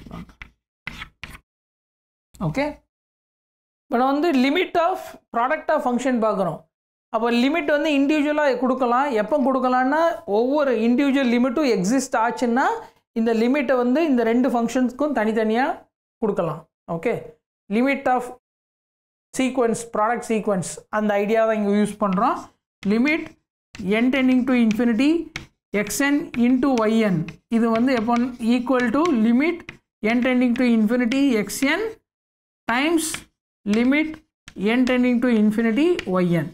okay இப்போ நான் வந்து limit of product of function பார்க்குறோம் அப்போ limit வந்து இண்டிவிஜுவலாக கொடுக்கலாம் எப்போ கொடுக்கலான்னா ஒவ்வொரு இண்டிவிஜுவல் லிமிட்டும் எக்ஸிஸ்ட் ஆச்சுன்னா இந்த லிமிட்டை வந்து இந்த ரெண்டு ஃபங்க்ஷன்ஸ்க்கும் தனித்தனியாக கொடுக்கலாம் okay limit of sequence product sequence அந்த ஐடியா தான் இங்கே யூஸ் பண்ணுறோம் limit n to infinity x n into y n இது வந்து எப்போ equal to limit n to infinity x n times limit n tending to infinity y n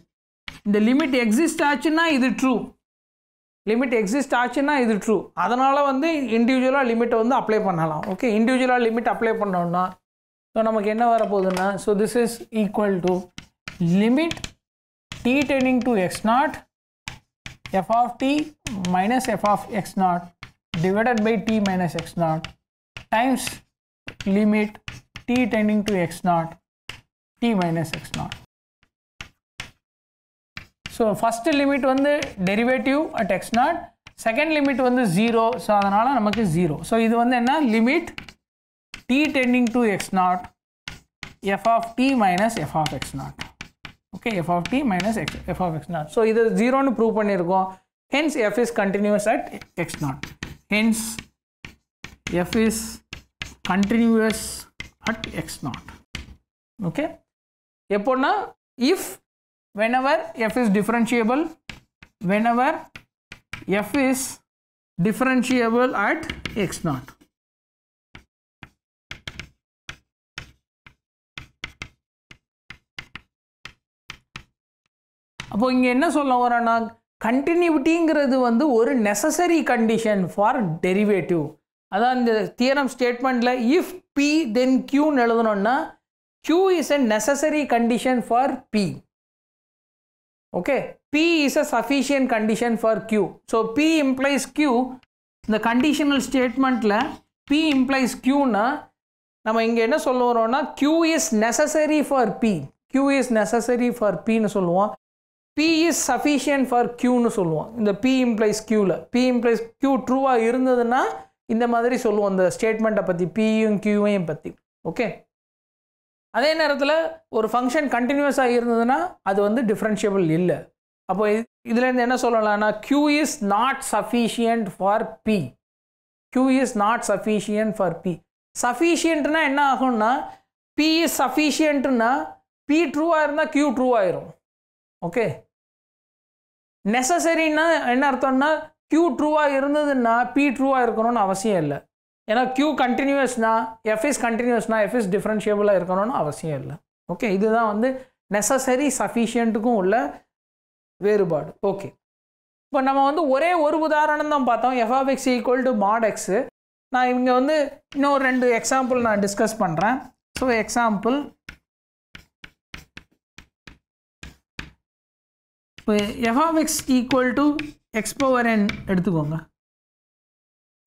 இந்த லிமிட் எக்ஸிஸ்ட் ஆச்சுன்னா இது ட்ரூ லிமிட் எக்ஸிஸ்ட் ஆச்சுன்னா இது ட்ரூ அதனால் வந்து இண்டிவிஜுவலாக லிமிட்டை வந்து அப்ளை பண்ணலாம் ஓகே இண்டிவிஜுவலாக லிமிட் அப்ளை பண்ணோம்னா ஸோ நமக்கு என்ன வரப்போகுதுன்னா so this is equal to limit t டெனிங் to x naught f of t minus f of x naught divided by t minus x naught times limit t tending to x naught t minus x naught. So first limit வந்து derivative at x naught second limit வந்து 0 so அதனால நமக்கு 0 so இது வந்து என்ன limit t tending to x naught f of t minus f of x naught okay f of t minus x, f of x naught so இது 0 னு prove பண்ணிருக்கோம் hence f is continuous at x naught hence f is continuous at x naught at x naught. Okay. எப்போன்னா if whenever f is differentiable whenever f is differentiable at x naught. அப்போ இங்கே என்ன சொல்ல வரேன்னா கண்டினியூட்டிங்கிறது வந்து ஒரு necessary condition for derivative அதான் இந்த தியரம் ஸ்டேட்மெண்ட்டில் இஃப் பி தென் கியூன்னு எழுதணும்னா q is a necessary condition for p okay p is a sufficient condition for q so p implies q இந்த கண்டிஷனல் ஸ்டேட்மெண்ட்டில் பி இம்ப்ளைஸ் கியூனா நம்ம இங்கே என்ன சொல்ல வரோம்னா q is necessary for p q is necessary for பின்னு சொல்லுவோம் பி இஸ் சஃபிஷியன்ட் ஃபார் கியூன்னு சொல்லுவோம் இந்த பி இம்ப்ளைஸ் கியூவில் பி இம்ப்ளைஸ் கியூ ட்ரூவாக இருந்ததுன்னா இந்த மாதிரி சொல்லுவோம் அந்த ஸ்டேட்மெண்ட்டை பற்றி பியும் கியூவையும் பற்றி ஓகே அதே நேரத்தில் ஒரு ஃபங்க்ஷன் கண்டினியூஸாக இருந்ததுன்னா அது வந்து டிஃப்ரென்ஷியபிள் இல்லை அப்போ இதுலேருந்து என்ன சொல்லலாம்னா q is not sufficient for p q is not sufficient for p சஃபிஷியன்ட்னா என்ன ஆகும்னா பி இஸ் சஃபிஷியன்ட்னா பி ட்ரூவாக இருந்தால் க்யூ ட்ரூ ஆயிரும் ஓகே நெசசரின்னா என்ன அர்த்தம்னா க்யூ ட்ரூவாக இருந்ததுன்னா பி ட்ரூவாக இருக்கணும்னு அவசியம் இல்லை ஏன்னா க்யூ கண்டினியூஸ்னா எஃப் இஸ் கண்டினியூஸ்னா எஃப் இஸ் டிஃப்ரென்ஷியபிளாக இருக்கணும்னு அவசியம் இல்லை ஓகே இதுதான் வந்து நெசசரி சஃபிஷியன்ட்டுக்கும் உள்ள வேறுபாடு ஓகே இப்போ நம்ம வந்து ஒரே ஒரு உதாரணம் தான் பார்த்தோம் f of x equal to mod x நான் இங்கே வந்து இன்னும் ரெண்டு எக்ஸாம்பிள் நான் டிஸ்கஸ் பண்ணுறேன் ஸோ எக்ஸாம்பிள் இப்போ எஃப்ஆஃப்எக்ஸ் ஈக்குவல் டு எக்ஸ்போவரன் எடுத்துக்கோங்க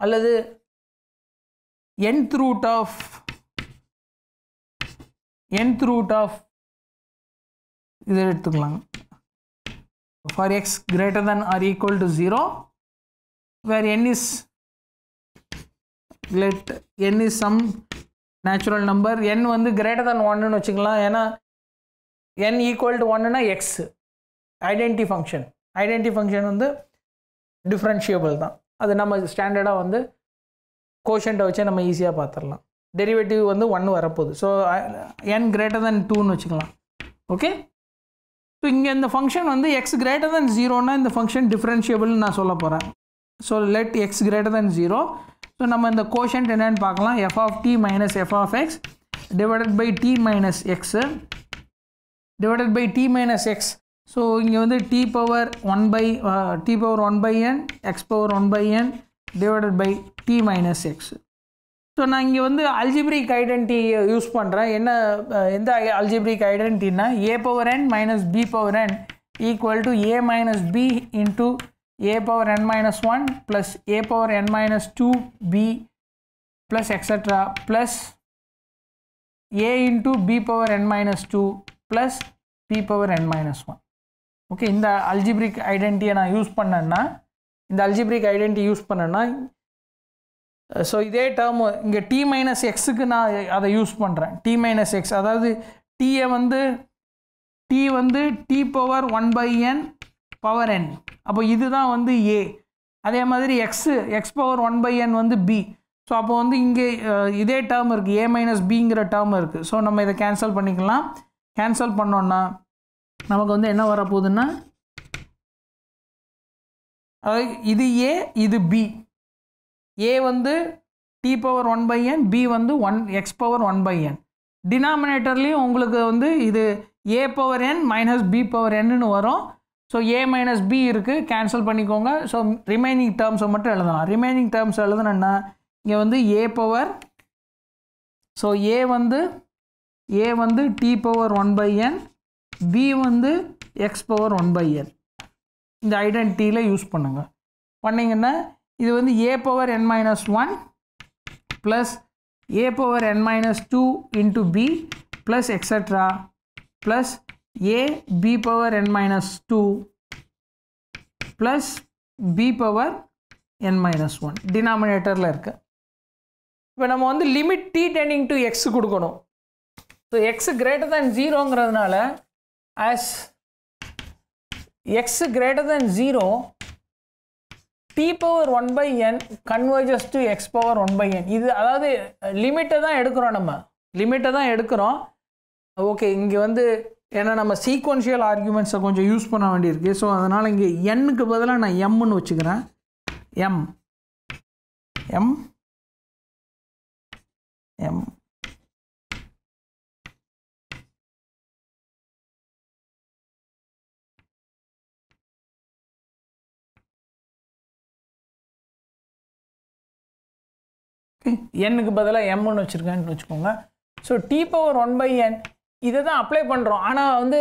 அல்லது nth root of nth root of இதை எடுத்துக்கலாம் for x greater than or equal to 0 where n is let n is some natural number n வந்து greater than 1 னு வச்சுக்கலாம் ஏன்னா n equal to 1 னா x identity function identity function வந்து டிஃப்ரென்ஷியபிள் தான் அது நம்ம ஸ்டாண்டர்டாக வந்து கோஷண்ட்டை வச்சே நம்ம ஈஸியாக பார்த்துடலாம் டெரிவேட்டிவ் வந்து ஒன்று வரப்போகுது ஸோ என் கிரேட்டர் தென் டூன்னு வச்சுக்கலாம் ஓகே ஸோ இங்கே இந்த ஃபங்க்ஷன் வந்து எக்ஸ் கிரேட்டர் தென் ஜீரோனா இந்த ஃபங்க்ஷன் டிஃப்ரென்ஷியபிள்னு நான் சொல்ல போகிறேன் so let x greater than zero so நம்ம இந்த கோஷன்ட் என்னென்னு பார்க்கலாம் f of t minus f of x divided by t minus x divided by t minus x so இங்கே வந்து t power one by t power one by n x power one by n divided by t minus x so நான் இங்கே வந்து algebraic identity use பண்ணுறேன் என்ன எந்த algebraic ஐடென்டின்னா a power n minus b power n equal to a minus b into a power n minus one plus a power n minus two b plus extra plus a into b power n minus two plus b power n minus one okay இந்த algebraic ஐடென்டியை நான் use பண்ணேன்னா இந்த algebraic identity use பண்ணேன்னா so இதே term இங்கே t minus எக்ஸுக்கு நான் அதை யூஸ் பண்ணுறேன் டி மைனஸ் எக்ஸ் அதாவது டீயை வந்து டி வந்து t power one by n power n அப்போ இதுதான் வந்து ஏ அதே மாதிரி x x power one by n வந்து பி ஸோ அப்போ வந்து இங்கே இதே டேர்ம் இருக்குது ஏ மைனஸ் பிங்கிற டேர்ம் இருக்குது ஸோ நம்ம இதை கேன்சல் பண்ணிக்கலாம் கேன்சல் பண்ணோன்னா நமக்கு வந்து என்ன வரப்போகுதுன்னா இது ஏ இது பி ஏ வந்து t power one by n b வந்து one x power one by n டினாமினேட்டர்லேயும் உங்களுக்கு வந்து இது a power n minus b power என்னு வரும் ஸோ ஏ மைனஸ் பி இருக்குது கேன்சல் பண்ணிக்கோங்க ஸோ ரிமைனிங் டேர்ம்ஸை மட்டும் எழுதலாம் ரிமைனிங் டேர்ம்ஸ் எழுதணுன்னா இங்கே வந்து ஏ பவர் ஸோ ஏ வந்து ஏ வந்து t power one by n b வந்து x power one by l இந்த ஐடென்டிட்டியில் யூஸ் பண்ணுங்க பண்ணிங்கன்னா இது வந்து a power n minus one plus a power n minus two into b plus extra plus a b power n minus two plus b power n minus one டினாமினேட்டரில் இருக்குது இப்போ நம்ம வந்து limit t tending to x கொடுக்கணும் so x greater than ஜீரோங்கிறதுனால as x greater than 0 t power 1 by n converges to x power 1 by n இது அதாவது லிமிட்டை தான் எடுக்கிறோம் நம்ம லிமிட்டை தான் எடுக்கிறோம் ஓகே இங்கே வந்து ஏன்னா நம்ம சீக்வன்ஷியல் ஆர்குமெண்ட்ஸை கொஞ்சம் யூஸ் பண்ண வேண்டியிருக்கு ஸோ அதனால் இங்கே எண்ணுக்கு பதிலாக நான் எம்னு வச்சுக்கிறேன் எம் எம் எம் எனக்கு பதிலாக எம்னு வச்சுருக்கேன்னு வச்சுக்கோங்க so t power one by n இதை தான் அப்ளை பண்ணுறோம் ஆனால் வந்து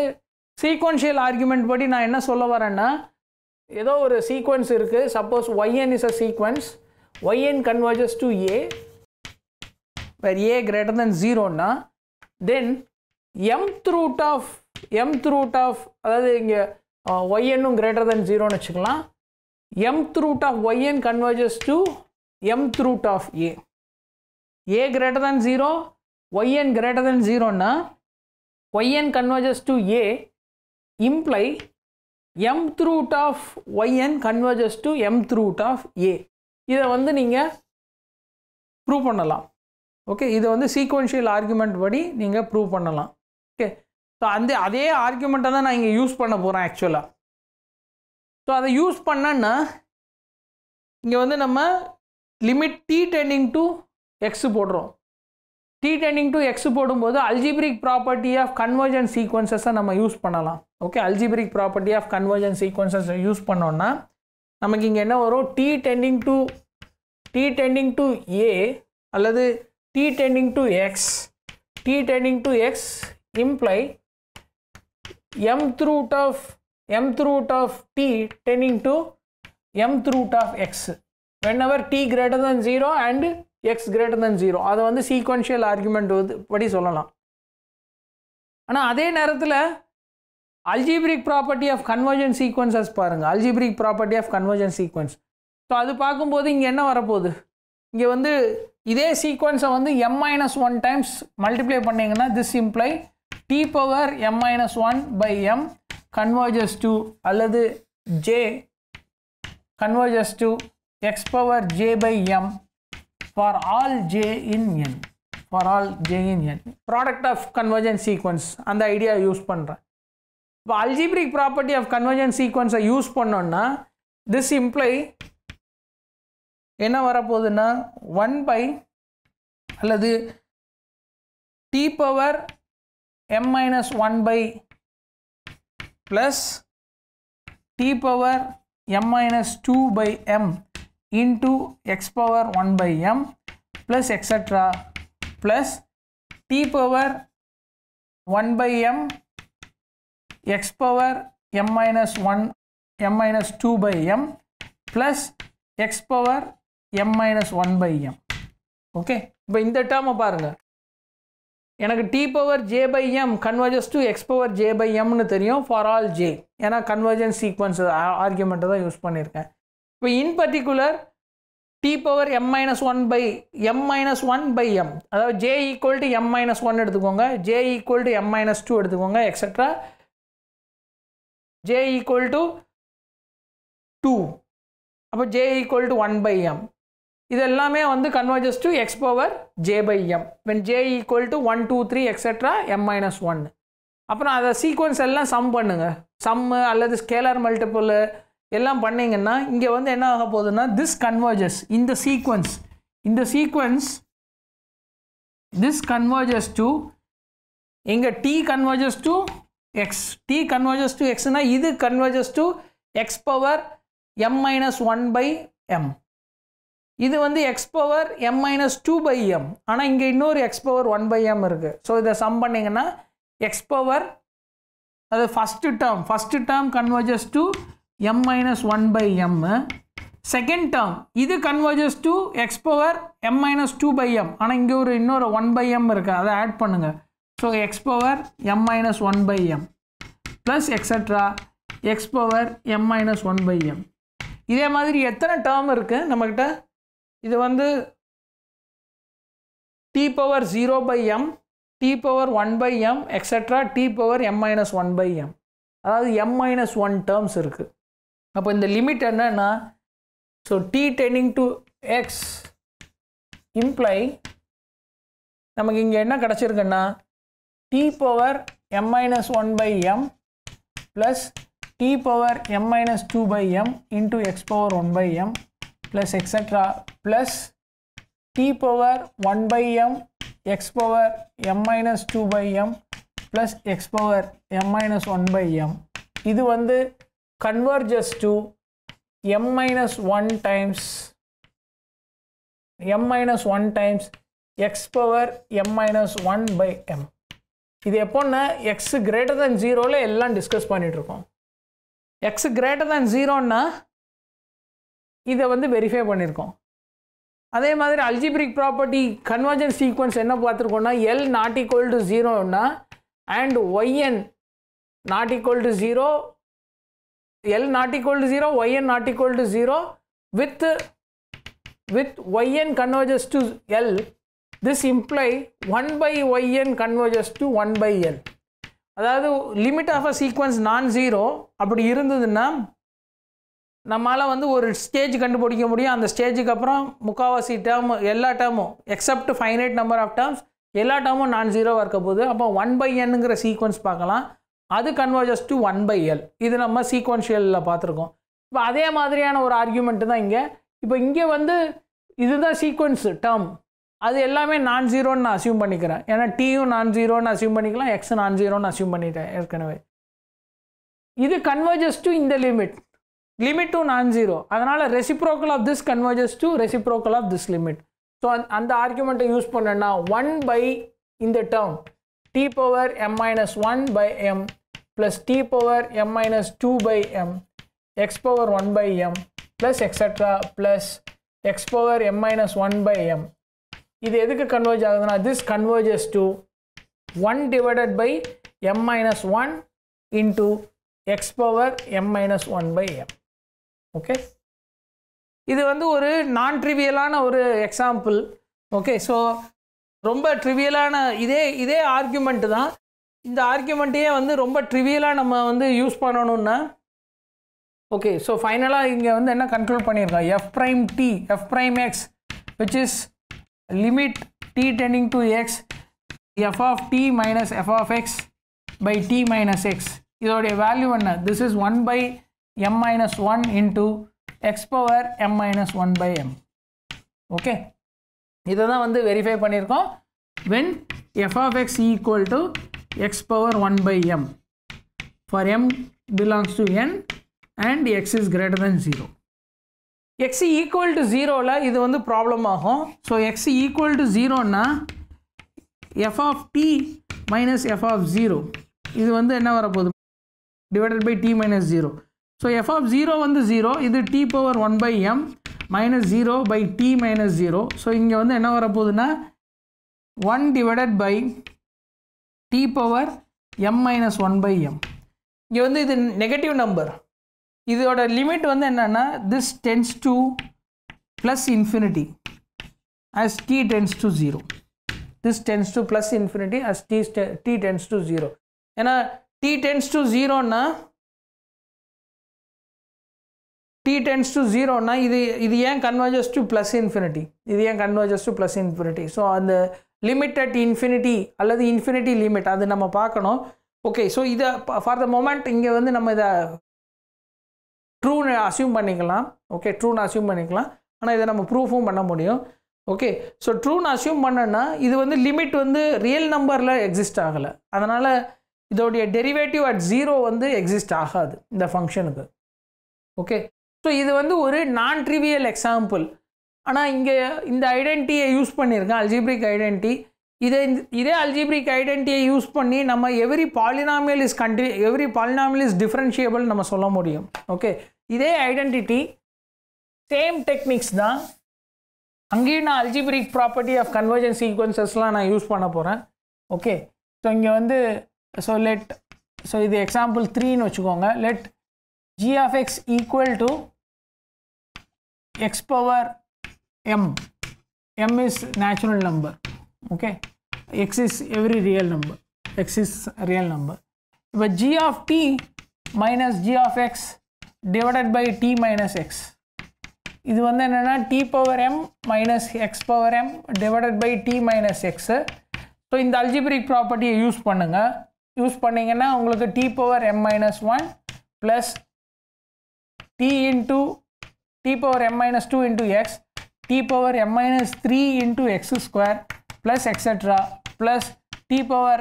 சீக்வன்ஷியல் ஆர்கியூமெண்ட் படி நான் என்ன சொல்ல வரேன்னா ஏதோ ஒரு சீக்வன்ஸ் இருக்குது suppose y n is a sequence y n converges to a where a greater than ஜீரோன்னா then m th root of m th root of அதாவது இங்கே ஒய்என்னும் கிரேட்டர் தென் ஜீரோன்னு வச்சுக்கலாம் m th root of y n converges to m th root of a a greater than 0, yn greater than 0 na yn converges to a imply mth root of yn converges to mth root of இதை வந்து நீங்கள் prove பண்ணலாம் okay இதை வந்து sequential argument படி நீங்கள் prove பண்ணலாம் okay so அந்த அதே ஆர்குமெண்ட்டை தான் நான் இங்கே யூஸ் பண்ண போகிறேன் ஆக்சுவலாக ஸோ அதை யூஸ் பண்ணேன்னா இங்கே வந்து நம்ம limit t tending to x போடுறோம் டி டெண்டிங் டு எக்ஸு போடும்போது அல்ஜிபிரிக் ப்ராப்பர்ட்டி ஆஃப் கன்வர்ஜன் சீக்வன்சஸை நம்ம யூஸ் பண்ணலாம் okay algebraic property of convergence சீக்வன்சஸை யூஸ் பண்ணோன்னா நமக்கு இங்கே என்ன வரும் t tending to t tending to a அல்லது t tending to x t tending to x imply m th root of m th root of t t to m th root of of when whenever t greater than zero and x greater than zero அதை வந்து sequential argument வந்து படி சொல்லலாம் ஆனால் அதே நேரத்தில் algebraic property of convergence sequences பாருங்கள் algebraic property of convergence sequence so அது பார்க்கும்போது இங்கே என்ன வரப்போகுது இங்கே வந்து இதே சீக்வன்ஸை வந்து m minus one times multiply பண்ணிங்கன்னா this imply t power m minus one by m converges to அல்லது j converges to x power j by m for all j in n for all j in n product of convergence sequence அந்த idea use பண்ணுறேன் இப்போ algebraic property of convergence சீக்வன்ஸை use பண்ணோன்னா this imply என்ன வரப்போகுதுன்னா one by அல்லது t power m minus one by plus t power m minus two by m into x power 1 by m plus etc plus t power 1 by m x power m minus 1 m minus 2 by m plus x power m minus 1 by m okay இப்போ இந்த டேர்மை பாருங்கள் எனக்கு t power j by m converges to x power j by எம்னு தெரியும் for all j ஏன்னா convergence sequence ஆர்கியூமெண்ட்டை தான் யூஸ் பண்ணியிருக்கேன் இப்போ in particular t power m minus one by m minus one by m அதாவது j equal to m minus one எடுத்துக்கோங்க j equal to m minus two எடுத்துக்கோங்க extra j equal to two அப்போ j equal to one by m இது எல்லாமே வந்து converges to x power j by m when j equal to one two three extra m minus one அப்புறம் அதை sequence எல்லாம் some பண்ணுங்கள் சம்மு அல்லது scalar மல்டிப்புளு எல்லாம் பண்ணிங்கன்னா இங்கே வந்து என்ன ஆக போகுதுன்னா திஸ் கன்வர்ஜஸ் இந்த சீக்வன்ஸ் இந்த சீக்வன்ஸ் திஸ் கன்வர்ஜஸ் டு எங்கே t converges to x t converges to எக்ஸ்னால் இது converges to x power m minus one by m இது வந்து x power m minus two by m ஆனால் இங்கே இன்னொரு x power one by m இருக்குது so இதை சம் பண்ணிங்கன்னா எக்ஸ் பவர் அது first term first term converges to m minus 1 by m. Second term, இது converges to x power m minus 2 by m. அனை இங்கு ஒரு இன்னொரு 1 by m இருக்கா, அதை add பண்ணுங்க. So, x power m minus 1 by m plus etc. x power m minus 1 by m. இதே மாதிரி எத்தனை term இருக்கு நம்மக்கிட்ட இது வந்து t power 0 by m t power 1 by m etc t power m minus 1 by m அதாது m minus 1 terms இருக்கு அப்போ இந்த லிமிட் என்னன்னா ஸோ டி டெனிங் டு எக்ஸ் இம்ப்ளை நமக்கு இங்கே என்ன கிடச்சிருக்குன்னா t power m minus one by m plus t power m minus two by m into x power one by m plus extra plus t power one by m x power m minus two by m plus x power m minus one by m இது வந்து converges to m minus 1 times m minus 1 times x power m minus 1 by m இது எப்போன்னா x greater than 0ல எல்லாம் discuss பண்ணிட்டு x greater than 0ன்ன இதை வந்து verify பண்ணிருக்கும் அதே மாதிரி algebraic property convergence sequence என்ன பார்த்துருக்கோம்னா l not equal to ஜீரோன்னா and yn not equal to 0 l not equal to 0, Yn not equal to 0 with, with Yn converges to L, this imply 1 by Yn converges to 1 by L. அதாவது limit of a sequence non zero அப்படி இருந்ததுன்னா நம்மளால் வந்து ஒரு stage கண்டுபிடிக்க முடியும் அந்த ஸ்டேஜுக்கு அப்புறம் முக்காவாசி டேர்ம் எல்லா டேர்மும் except finite number of terms எல்லா டேர்மும் நான் ஜீரோவாக இருக்க போகுது அப்போ ஒன் பை என்னுங்கிற சீக்வன்ஸ் பார்க்கலாம் அது converges to one by l இது நம்ம சீக்வன்ஷியலில் பார்த்துருக்கோம் இப்போ அதே மாதிரியான ஒரு ஆர்கியூமெண்ட்டு தான் இங்கே இப்போ இங்கே வந்து இதுதான் சீக்வன்ஸு டேர்ம் அது எல்லாமே நான் ஜீரோன்னு நான் அசியூம் பண்ணிக்கிறேன் ஏன்னா டீயும் நான் ஜீரோன்னு அசியூம் பண்ணிக்கலாம் எக்ஸ் நான் ஜீரோன்னு அசியூம் பண்ணிட்டேன் ஏற்கனவே இது கன்வர்ஜஸ் டு இந்த limit limit to non zero அதனால் reciprocal of this converges to reciprocal of this limit so அந்த ஆர்கியூமெண்ட்டை யூஸ் பண்ணேன்னா ஒன் பை இந்த term t power m minus one by m plus t power m minus 2 by m x power 1 by m plus etc plus x power m minus 1 by m இது எதுக்கு converge ஆகுதுன்னா this converges to one divided by m minus one into x power m minus one by m okay இது வந்து ஒரு நான் ட்ரிவியலான ஒரு example okay so ரொம்ப ட்ரிவியலான இதே இதே argument தான் இந்த ஆர்கியூமெண்ட்டையே வந்து ரொம்ப ட்ரிவியலாக நம்ம வந்து யூஸ் பண்ணணும்னா ஓகே ஸோ ஃபைனலாக இங்கே வந்து என்ன கன்க்ளூட் பண்ணியிருக்கோம் f prime t f prime x which is limit t tending to x f of t minus f of x by t minus x இதோடைய வேல்யூ என்ன this is one by m minus one into x power m minus one by m okay இதை தான் வந்து verify பண்ணியிருக்கோம் when f of x equal to x power 1 by m for m belongs to n and x is greater than 0. x equal to 0 la idu vandu problem ஆகும் so x equal to 0 na f of t minus f of 0 இது வந்து என்ன வரப்போது divided by t minus 0 so f of 0 வந்து 0 இது t power 1 by m minus 0 by t minus 0 so இங்க வந்து என்ன வரப்போதுனா 1 divided by t power m minus one by m இங்கே வந்து இது நெகட்டிவ் நம்பர் இதோட லிமிட் வந்து என்னென்னா this tends to plus infinity as t tends to 0 this tends to plus infinity as t, t tends to 0 ஏன்னா t tends to 0 னா t tends to 0 னா இது இது ஏன் converges to plus infinity இது ஏன் converges to plus infinity so அந்த limit at infinity அல்லது இன்ஃபினிட்டி லிமிட் அது நம்ம பார்க்கணும் ஓகே ஸோ இதை ஃபார் த மொமெண்ட் இங்கே வந்து நம்ம இதை ட்ரூன்னு அசியூம் பண்ணிக்கலாம் ஓகே ட்ரூன்னு அசியூம் பண்ணிக்கலாம் ஆனால் இதை நம்ம ப்ரூஃபும் பண்ண முடியும் ஓகே ஸோ ட்ரூன்னு அசியூம் பண்ணேன்னா இது வந்து லிமிட் வந்து ரியல் நம்பரில் எக்ஸிஸ்ட் ஆகலை அதனால் இதோடைய டெரிவேட்டிவ் அட் ஜீரோ வந்து எக்ஸிஸ்ட் ஆகாது இந்த ஃபங்க்ஷனுக்கு ஓகே ஸோ இது வந்து ஒரு நான் ட்ரிவியல் எக்ஸாம்பிள் ஆனால் இங்கே இந்த ஐடென்டியை யூஸ் பண்ணியிருக்கேன் அல்ஜிப்ரிக் ஐடென்டிட்டி இதே இதே அல்ஜிப்ரிக் ஐடென்டியை யூஸ் பண்ணி நம்ம எவ்ரி பாலினாமியல் இஸ் கண்டி எவ்ரி பாலினாமியல் இஸ் டிஃப்ரென்ஷியபிள் நம்ம சொல்ல முடியும் ஓகே இதே ஐடென்டிட்டி சேம் டெக்னிக்ஸ் தான் அங்கேயும் நான் அல்ஜிப்ரிக் ப்ராப்பர்ட்டி ஆஃப் கன்வர்ஜன் சீக்வன்சஸ்லாம் நான் யூஸ் பண்ண போகிறேன் ஓகே ஸோ இங்கே வந்து ஸோ லெட் ஸோ இது எக்ஸாம்பிள் த்ரீன்னு வச்சுக்கோங்க let g of x equal to x power m m is natural number okay x is every real number x is real number but g of t minus g of x divided by t minus x இது வந்து என்னென்னா t power m minus x power m divided by t minus x so இந்த algebraic ப்ராப்பர்ட்டியை use பண்ணுங்கள் use பண்ணிங்கன்னா உங்களுக்கு t power m minus one plus t into t power m minus two into x t power m minus 3 into x square plus etc plus t power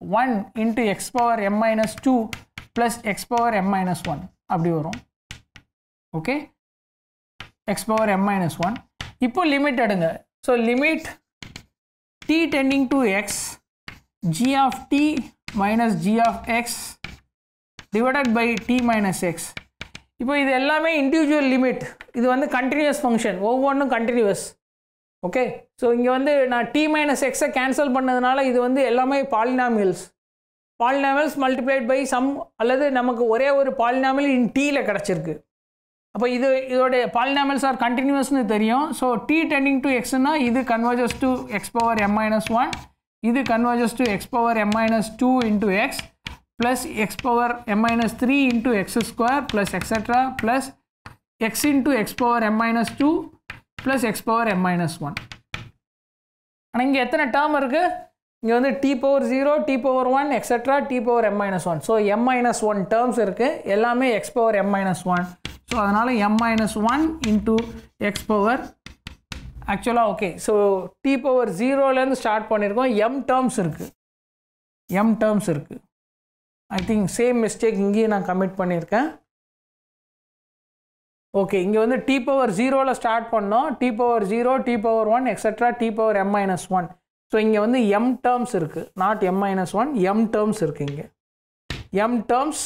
1 into x power m minus 2 plus x power m minus 1 அப்படி வரும் okay x power m minus 1 இப்போ limit அடுங்க so limit t tending to x g of t minus g of x divided by t minus x இப்போ இது எல்லாமே individual limit இது வந்து continuous function ஒவ்வொன்றும் continuous okay so இங்கே வந்து நான் டி மைனஸ் எக்ஸை கேன்சல் பண்ணதுனால இது வந்து எல்லாமே polynomials polynomials multiplied by sum அல்லது நமக்கு ஒரே ஒரு பாலினாமியல் இன் டீயில் கிடச்சிருக்கு அப்போ இது இதோடைய பாலினாமியல்ஸ் ஆர் கண்டினியூஸ்னு தெரியும் ஸோ டி டெண்டிங் டு எக்ஸ்னா இது converges to x power m minus one இது converges to x power m minus two into x plus x power m minus 3 into x square plus etc plus x into x power m minus 2 plus x power m minus 1 ஆனால் இங்கே எத்தனை term இருக்குது இங்கே வந்து t power zero t power one extra t power m minus one so m minus one terms இருக்குது எல்லாமே x power m minus one so அதனால் m minus one into x power ஆக்சுவலாக ஓகே ஸோ டி பவர் ஜீரோலேருந்து start பண்ணியிருக்கோம் m terms இருக்குது m terms இருக்குது I think same mistake இங்கேயும் நான் கமிட் பண்ணியிருக்கேன் ஓகே இங்கே வந்து டி பவர் ஜீரோவில் ஸ்டார்ட் பண்ணோம் t power zero t power one extra t power m minus one so இங்கே வந்து எம் டேர்ம்ஸ் இருக்குது not m minus one m terms இருக்குது இங்கே m terms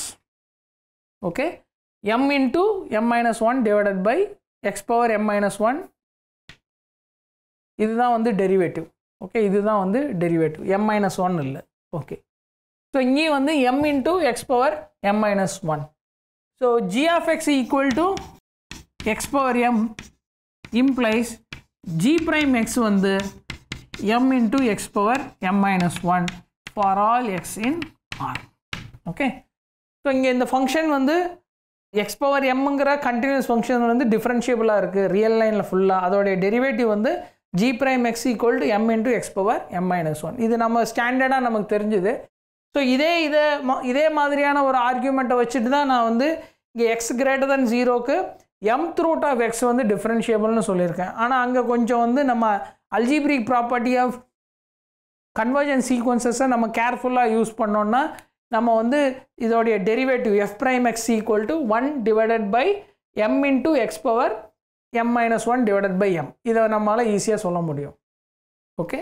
okay m into m minus one divided by x power m minus one இதுதான் வந்து derivative okay இதுதான் வந்து derivative m minus one இல்லை ஓகே ಸೊ ಹಿಂಗೆ ಒಂದು m into x power M minus one so g of x equal to x power m implies g prime x வந்து m into x power m minus one for all x in r okay so இங்கே இந்த function வந்து x power எம்ங்கிற continuous function வந்து டிஃப்ரென்ஷியபிளாக இருக்குது real லைனில் ஃபுல்லாக அதோடைய டெரிவேட்டிவ் வந்து g prime x equal to m into x power m minus one இது நம்ம ஸ்டாண்டர்டாக நமக்கு தெரிஞ்சுது ஸோ இதே இதை இதே மாதிரியான ஒரு ஆர்கியூமெண்ட்டை வச்சுட்டு தான் நான் வந்து இங்கே எக்ஸ் கிரேட்டர் தென் ஜீரோக்கு எம் த்ரூட் ஆஃப் எக்ஸ் வந்து டிஃப்ரென்ஷியபிள்னு சொல்லியிருக்கேன் ஆனால் அங்கே கொஞ்சம் வந்து நம்ம அல்ஜிப்ரிக் ப்ராப்பர்ட்டி ஆஃப் கன்வர்ஜன் சீக்வன்சஸை நம்ம கேர்ஃபுல்லாக யூஸ் பண்ணோன்னா நம்ம வந்து இதோடைய derivative f prime x equal to one divided by m into x power m minus one divided by m இதை நம்மளால் ஈஸியாக சொல்ல முடியும் ஓகே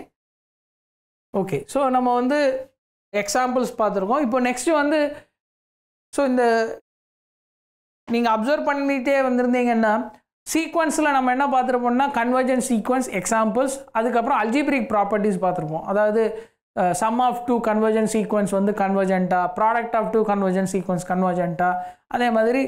ஓகே ஸோ நம்ம வந்து எக்ஸாம்பிள்ஸ் பார்த்துருக்கோம் இப்போ நெக்ஸ்ட்டு வந்து ஸோ இந்த நீங்கள் அப்சர்வ் பண்ணிகிட்டே வந்திருந்தீங்கன்னா சீக்வன்ஸில் நம்ம என்ன பார்த்துருப்போம்னா கன்வர்ஜன் சீக்வன்ஸ் எக்ஸாம்பிள்ஸ் அதுக்கப்புறம் அல்ஜிபிரிக் ப்ராப்பர்ட்டிஸ் பார்த்துருப்போம் அதாவது sum of two convergent sequence வந்து கன்வர்ஜென்ட்டாக product of two convergent sequence கன்வர்ஜென்ட்டாக அதே மாதிரி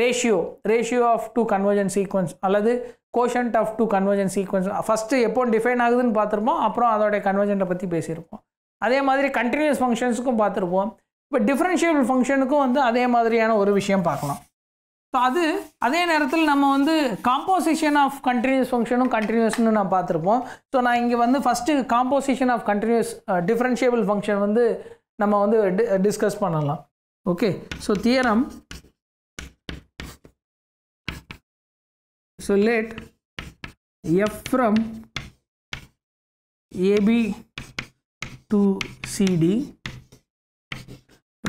ratio ratio of two convergent sequence அல்லது quotient of two convergent sequence first எப்போ டிஃபைன் ஆகுதுன்னு பார்த்துருப்போம் அப்புறம் அதோடைய கன்வர்ஜென்ட்டை பற்றி பேசியிருப்போம் அதே மாதிரி கண்டினியூஸ் ஃபங்க்ஷன்ஸுக்கும் பார்த்துருப்போம் இப்போ டிஃப்ரென்ஷியபிள் ஃபங்க்ஷனுக்கும் வந்து அதே மாதிரியான ஒரு விஷயம் பார்க்கலாம் ஸோ அது அதே நேரத்தில் நம்ம வந்து காம்போசிஷன் ஆஃப் கண்டினியூஸ் ஃபங்க்ஷனும் கண்டினியூஸ்னு நான் பார்த்துருப்போம் ஸோ நான் இங்கே வந்து first composition of continuous differentiable function வந்து நம்ம வந்து டிஸ்கஸ் பண்ணலாம் okay so theorem so let f from AB to CD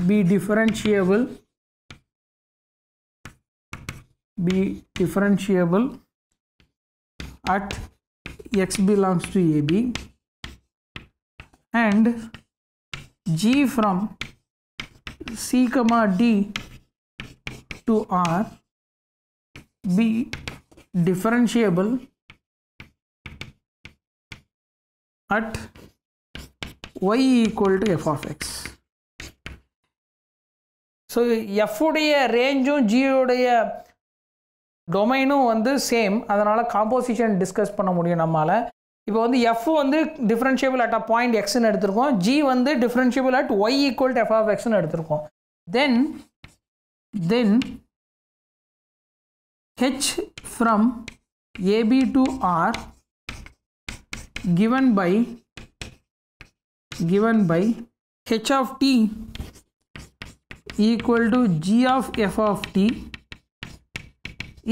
be differentiable be differentiable at x belongs to AB and G from C comma D to R be differentiable at y equal to f of x so எஃப்உடைய ரேஞ்சும் ஜியோடைய டொமைனும் வந்து same அதனால் composition discuss பண்ண முடியும் நம்மால் இப்போ வந்து எஃப் வந்து டிஃப்ரென்ஷியபிள் அட் அ பாயிண்ட் எக்ஸ்ன்னு எடுத்திருக்கோம் ஜி வந்து differentiable at y equal to f of எக்ஸ்னு எடுத்திருக்கோம் then then h from AB to R given by given by h of t equal to g of f of t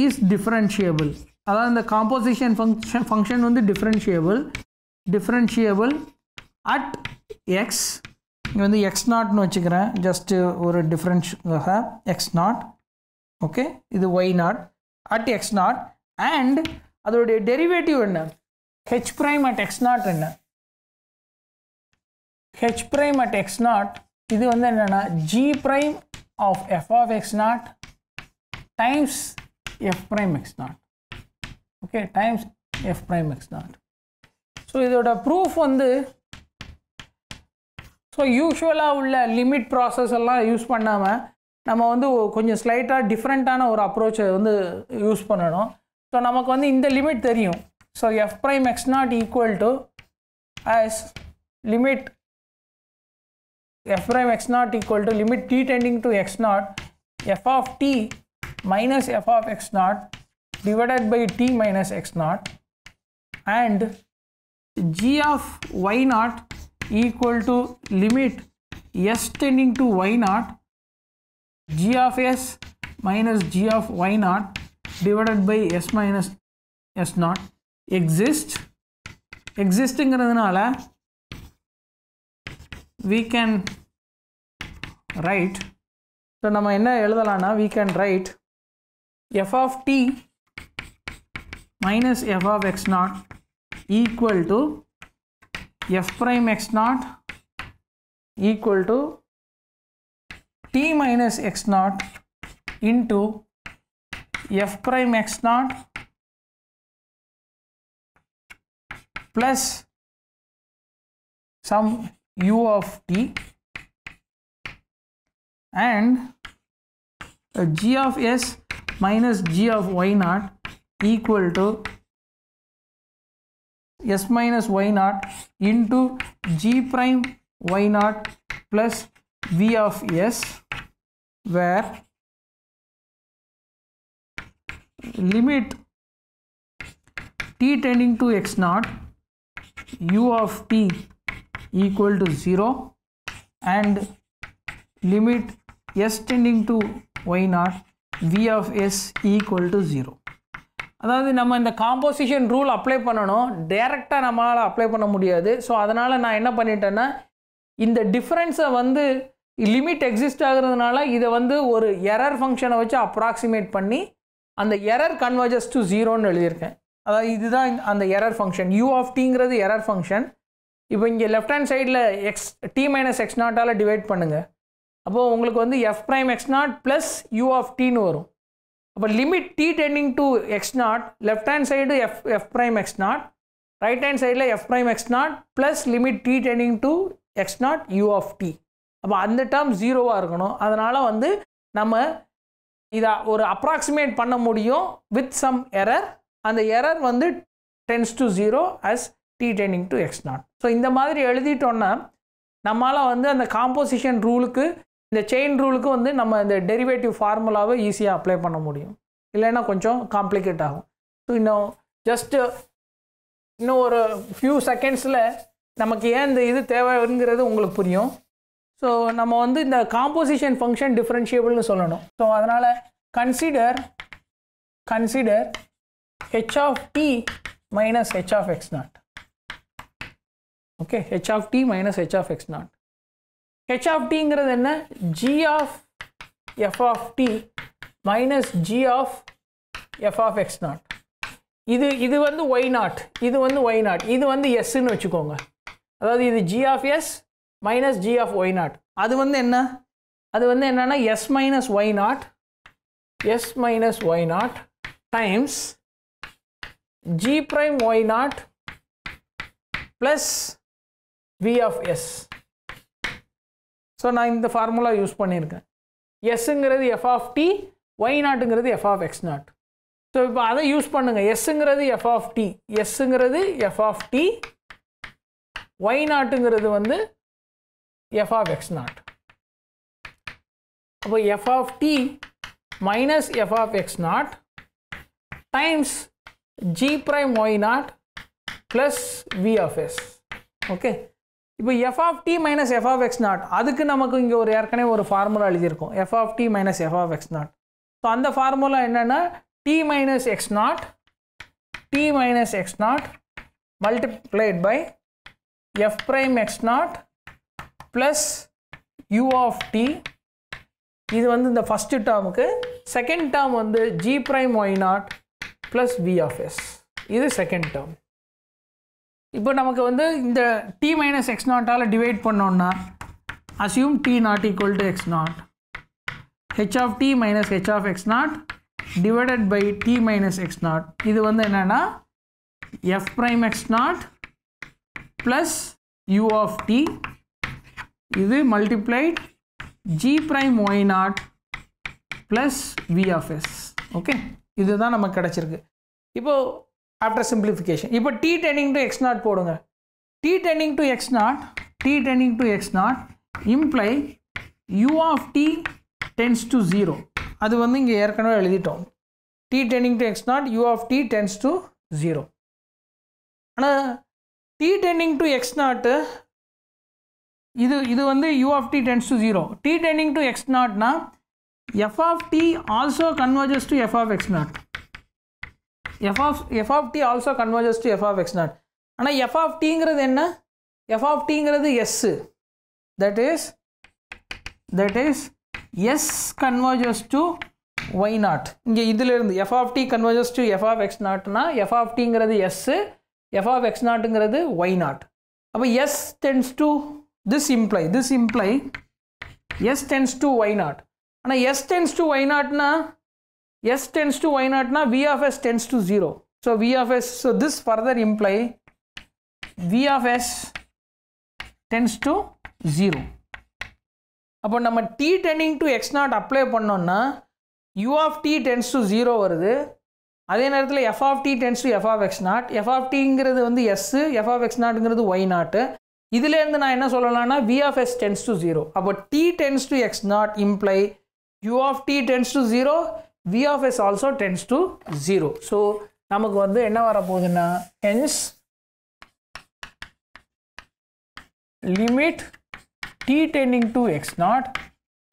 is differentiable அதாவது இந்த composition function function வந்து differentiable differentiable at x இங்கே வந்து x நாட்னு வச்சுக்கிறேன் just ஒரு டிஃப்ரென்ஷாக x naught okay இது y naught at x naught and அதோடைய டெரிவேட்டிவ் என்ன h prime at x naught என்ன h prime at x naught இது வந்து என்னென்னா g prime of f of x naught times f prime x naught okay times f prime x naught so இதோட proof வந்து so யூஸ்வலாக உள்ள limit process எல்லாம் use பண்ணாமல் நம்ம வந்து கொஞ்சம் ஸ்லைட்டாக டிஃப்ரெண்ட்டான ஒரு அப்ரோச்சை வந்து யூஸ் பண்ணணும் ஸோ நமக்கு வந்து இந்த லிமிட் தெரியும் so f prime x not equal to as limit f prime x naught equal to limit t tending to x naught f of t minus f of x naught divided by t minus x naught and g of y naught equal to limit s tending to y naught g of s minus g of y naught divided by s minus s naught exists existing we can write So, நம்ம என்ன எழுதலாம்னா we can write f of t minus f of x naught equal to f prime x naught equal to t minus x naught into f prime x naught plus some u of t and g of s minus g of y naught equal to s minus y naught into g prime y naught plus v of s where limit t tending to x naught u of t equal to 0 and limit s tending to y naught v of s equal to 0 அதாவது நம்ம இந்த composition rule apply பண்ணணும் டேரெக்டாக நம்மளால் apply பண்ண முடியாது so அதனால் நான் என்ன பண்ணிட்டேன்னா இந்த டிஃப்ரென்ஸை வந்து லிமிட் எக்ஸிஸ்ட் ஆகுறதுனால இதை வந்து ஒரு எரர் ஃபங்க்ஷனை வச்சு அப்ராக்சிமேட் பண்ணி அந்த எரர் கன்வர்ஜஸ் டு ஜீரோன்னு எழுதியிருக்கேன் அதாவது இதுதான் அந்த எரர் ஃபங்க்ஷன் யூ ஆஃப் டிங்கிறது எரர் ஃபங்க்ஷன் இப்போ இங்கே லெஃப்ட் ஹேண்ட் சைடில் எக்ஸ் டி மைனஸ் எக்ஸ் நாட்டால் டிவைட் பண்ணுங்கள் அப்போது உங்களுக்கு வந்து f prime x naught plus u of டின்னு வரும் அப்போ limit t tending to x naught left hand side f f prime x naught right hand சைடில் f prime x naught plus limit t tending to x naught u of t அப்போ அந்த term ஜீரோவாக இருக்கணும் அதனால் வந்து நம்ம இதை ஒரு அப்ராக்சிமேட் பண்ண முடியும் வித் சம் எரர் அந்த எரர் வந்து tends to zero as t tending to x naught so இந்த மாதிரி எழுதிட்டோன்னா நம்மளால் வந்து அந்த காம்போசிஷன் ரூலுக்கு இந்த செயின் ரூலுக்கு வந்து நம்ம இந்த டெரிவேட்டிவ் ஃபார்முலாவை ஈஸியாக அப்ளை பண்ண முடியும் இல்லைன்னா கொஞ்சம் காம்ப்ளிகேட் ஆகும் ஸோ இன்னும் ஜஸ்ட்டு இன்னும் ஒரு ஃபியூ செகண்ட்ஸில் நமக்கு ஏன் இந்த இது தேவைங்கிறது உங்களுக்கு புரியும் ஸோ நம்ம வந்து இந்த காம்போசிஷன் ஃபங்க்ஷன் டிஃப்ரென்ஷியபிள்னு சொல்லணும் ஸோ அதனால் consider consider h of t minus h of x naught okay h of t minus h of x naught h of டிங்கிறது என்ன g of f of t minus g of f of x naught இது இது வந்து Y not இது வந்து Y not இது வந்து எஸ்ன்னு வச்சுக்கோங்க அதாவது இது g of s minus g of y naught அது வந்து என்ன அது வந்து என்னென்னா s minus y naught s minus y naught times g prime y naught plus v of s so நான் இந்த ஃபார்முலா யூஸ் பண்ணியிருக்கேன் எஸ்ஸுங்கிறது எஃப் ஆஃப் டி ஒய் நாட்டுங்கிறது f of x naught so இப்போ அதை யூஸ் பண்ணுங்கள் எஸ்ஸுங்கிறது எஃப் ஆஃப் டி எஸ்ஸுங்கிறது எஃப் ஆஃப் டி ஒய் நாட்டுங்கிறது வந்து எஃப் ஆஃப் எக்ஸ் நாட் அப்போ f of t minus f of x naught times g prime y naught plus v of s okay இப்போ f of t minus f of x naught அதுக்கு நமக்கு இங்கே ஒரு ஏற்கனவே ஒரு ஃபார்முலா எழுதியிருக்கோம் f of t minus f of x naught so அந்த formula என்னென்னா t minus x naught t minus x naught multiplied by f prime x naught plus u of t இது வந்து இந்த ஃபஸ்ட்டு டேர்முக்கு செகண்ட் டேர்ம் வந்து g prime y naught plus b of s இது second term இப்போ நமக்கு வந்து இந்த டி மைனஸ் எக்ஸ் நாட்டால் டிவைட் பண்ணோன்னா assume t not equal to x naught h of t minus h of x naught divided by t minus x naught இது வந்து என்னென்னா f prime x naught plus u of t இது multiplied g prime y naught plus v of s okay இதுதான் நமக்கு கிடச்சிருக்கு இப்போது after simplification இப்போ t tending to x naught போடுங்க t tending to x naught t tending to x naught imply u of t tends to zero அது வந்து இங்கே ஏற்கனவே எழுதிட்டோம் t tending to x naught u of t tends to zero ஆனால் t tending to x naught இது இது வந்து u of t tends to zero t tending to x நாட்னா f of t also converges to f of x naught f of f of t also converges to f of x naught ஆனால் f of டிங்கிறது என்ன f of டிங்கிறது s that is that is s converges to y naught இங்கே இதிலிருந்து f of t converges to f of x நாட்னா f of டிங்கிறது s f of x நாட்டுங்கிறது y naught அப்போ s tends to this imply this imply s tends to y naught ஆனால் S tends to y நாட்னா s tends to y naught na v of s tends to 0. So v of s, so this further imply v of s tends to 0. அப்போ நம்ம t tending to x naught apply பண்ணோம்னா u of t tends to 0 வருது அதே நேரத்தில் f of t tends to f of x naught f of டிங்கிறது வந்து s f of x நாட்டுங்கிறது y naught இதுலேருந்து நான் என்ன சொல்லலாம்னா v of s tends to zero அப்போ t tends to x naught imply u of t tends to zero v of s also tends to zero so நமக்கு வந்து என்ன வரப்போகுதுன்னா hence limit t tending to x naught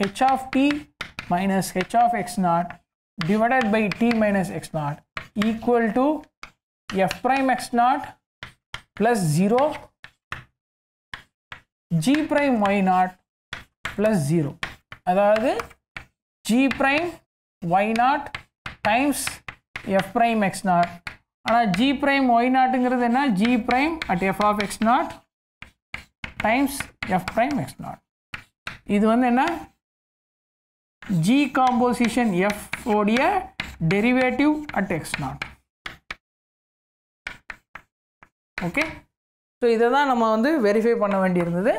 h of t minus h of x naught divided by t minus x naught equal to f prime x naught plus 0 g prime y naught plus 0 அதாவது g prime y naught times f prime x naught ஆனால் g prime y நாட்டுங்கிறது என்ன g prime at f of x naught times f prime x naught இது வந்து என்ன g composition f உடைய derivative at x naught okay so இதை தான் நம்ம வந்து வெரிஃபை பண்ண வேண்டியிருந்தது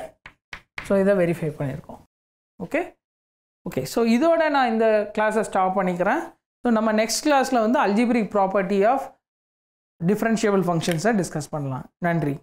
ஸோ இதை வெரிஃபை பண்ணியிருக்கோம் ஓகே ஓகே ஸோ இதோட நான் இந்த கிளாஸை ஸ்டாப் பண்ணிக்கிறேன் ஸோ நம்ம நெக்ஸ்ட் கிளாஸில் வந்து அல்ஜிபிரிக் ப்ராப்பர்ட்டி ஆஃப் டிஃப்ரென்ஷியபிள் ஃபங்க்ஷன்ஸை டிஸ்கஸ் பண்ணலாம் நன்றி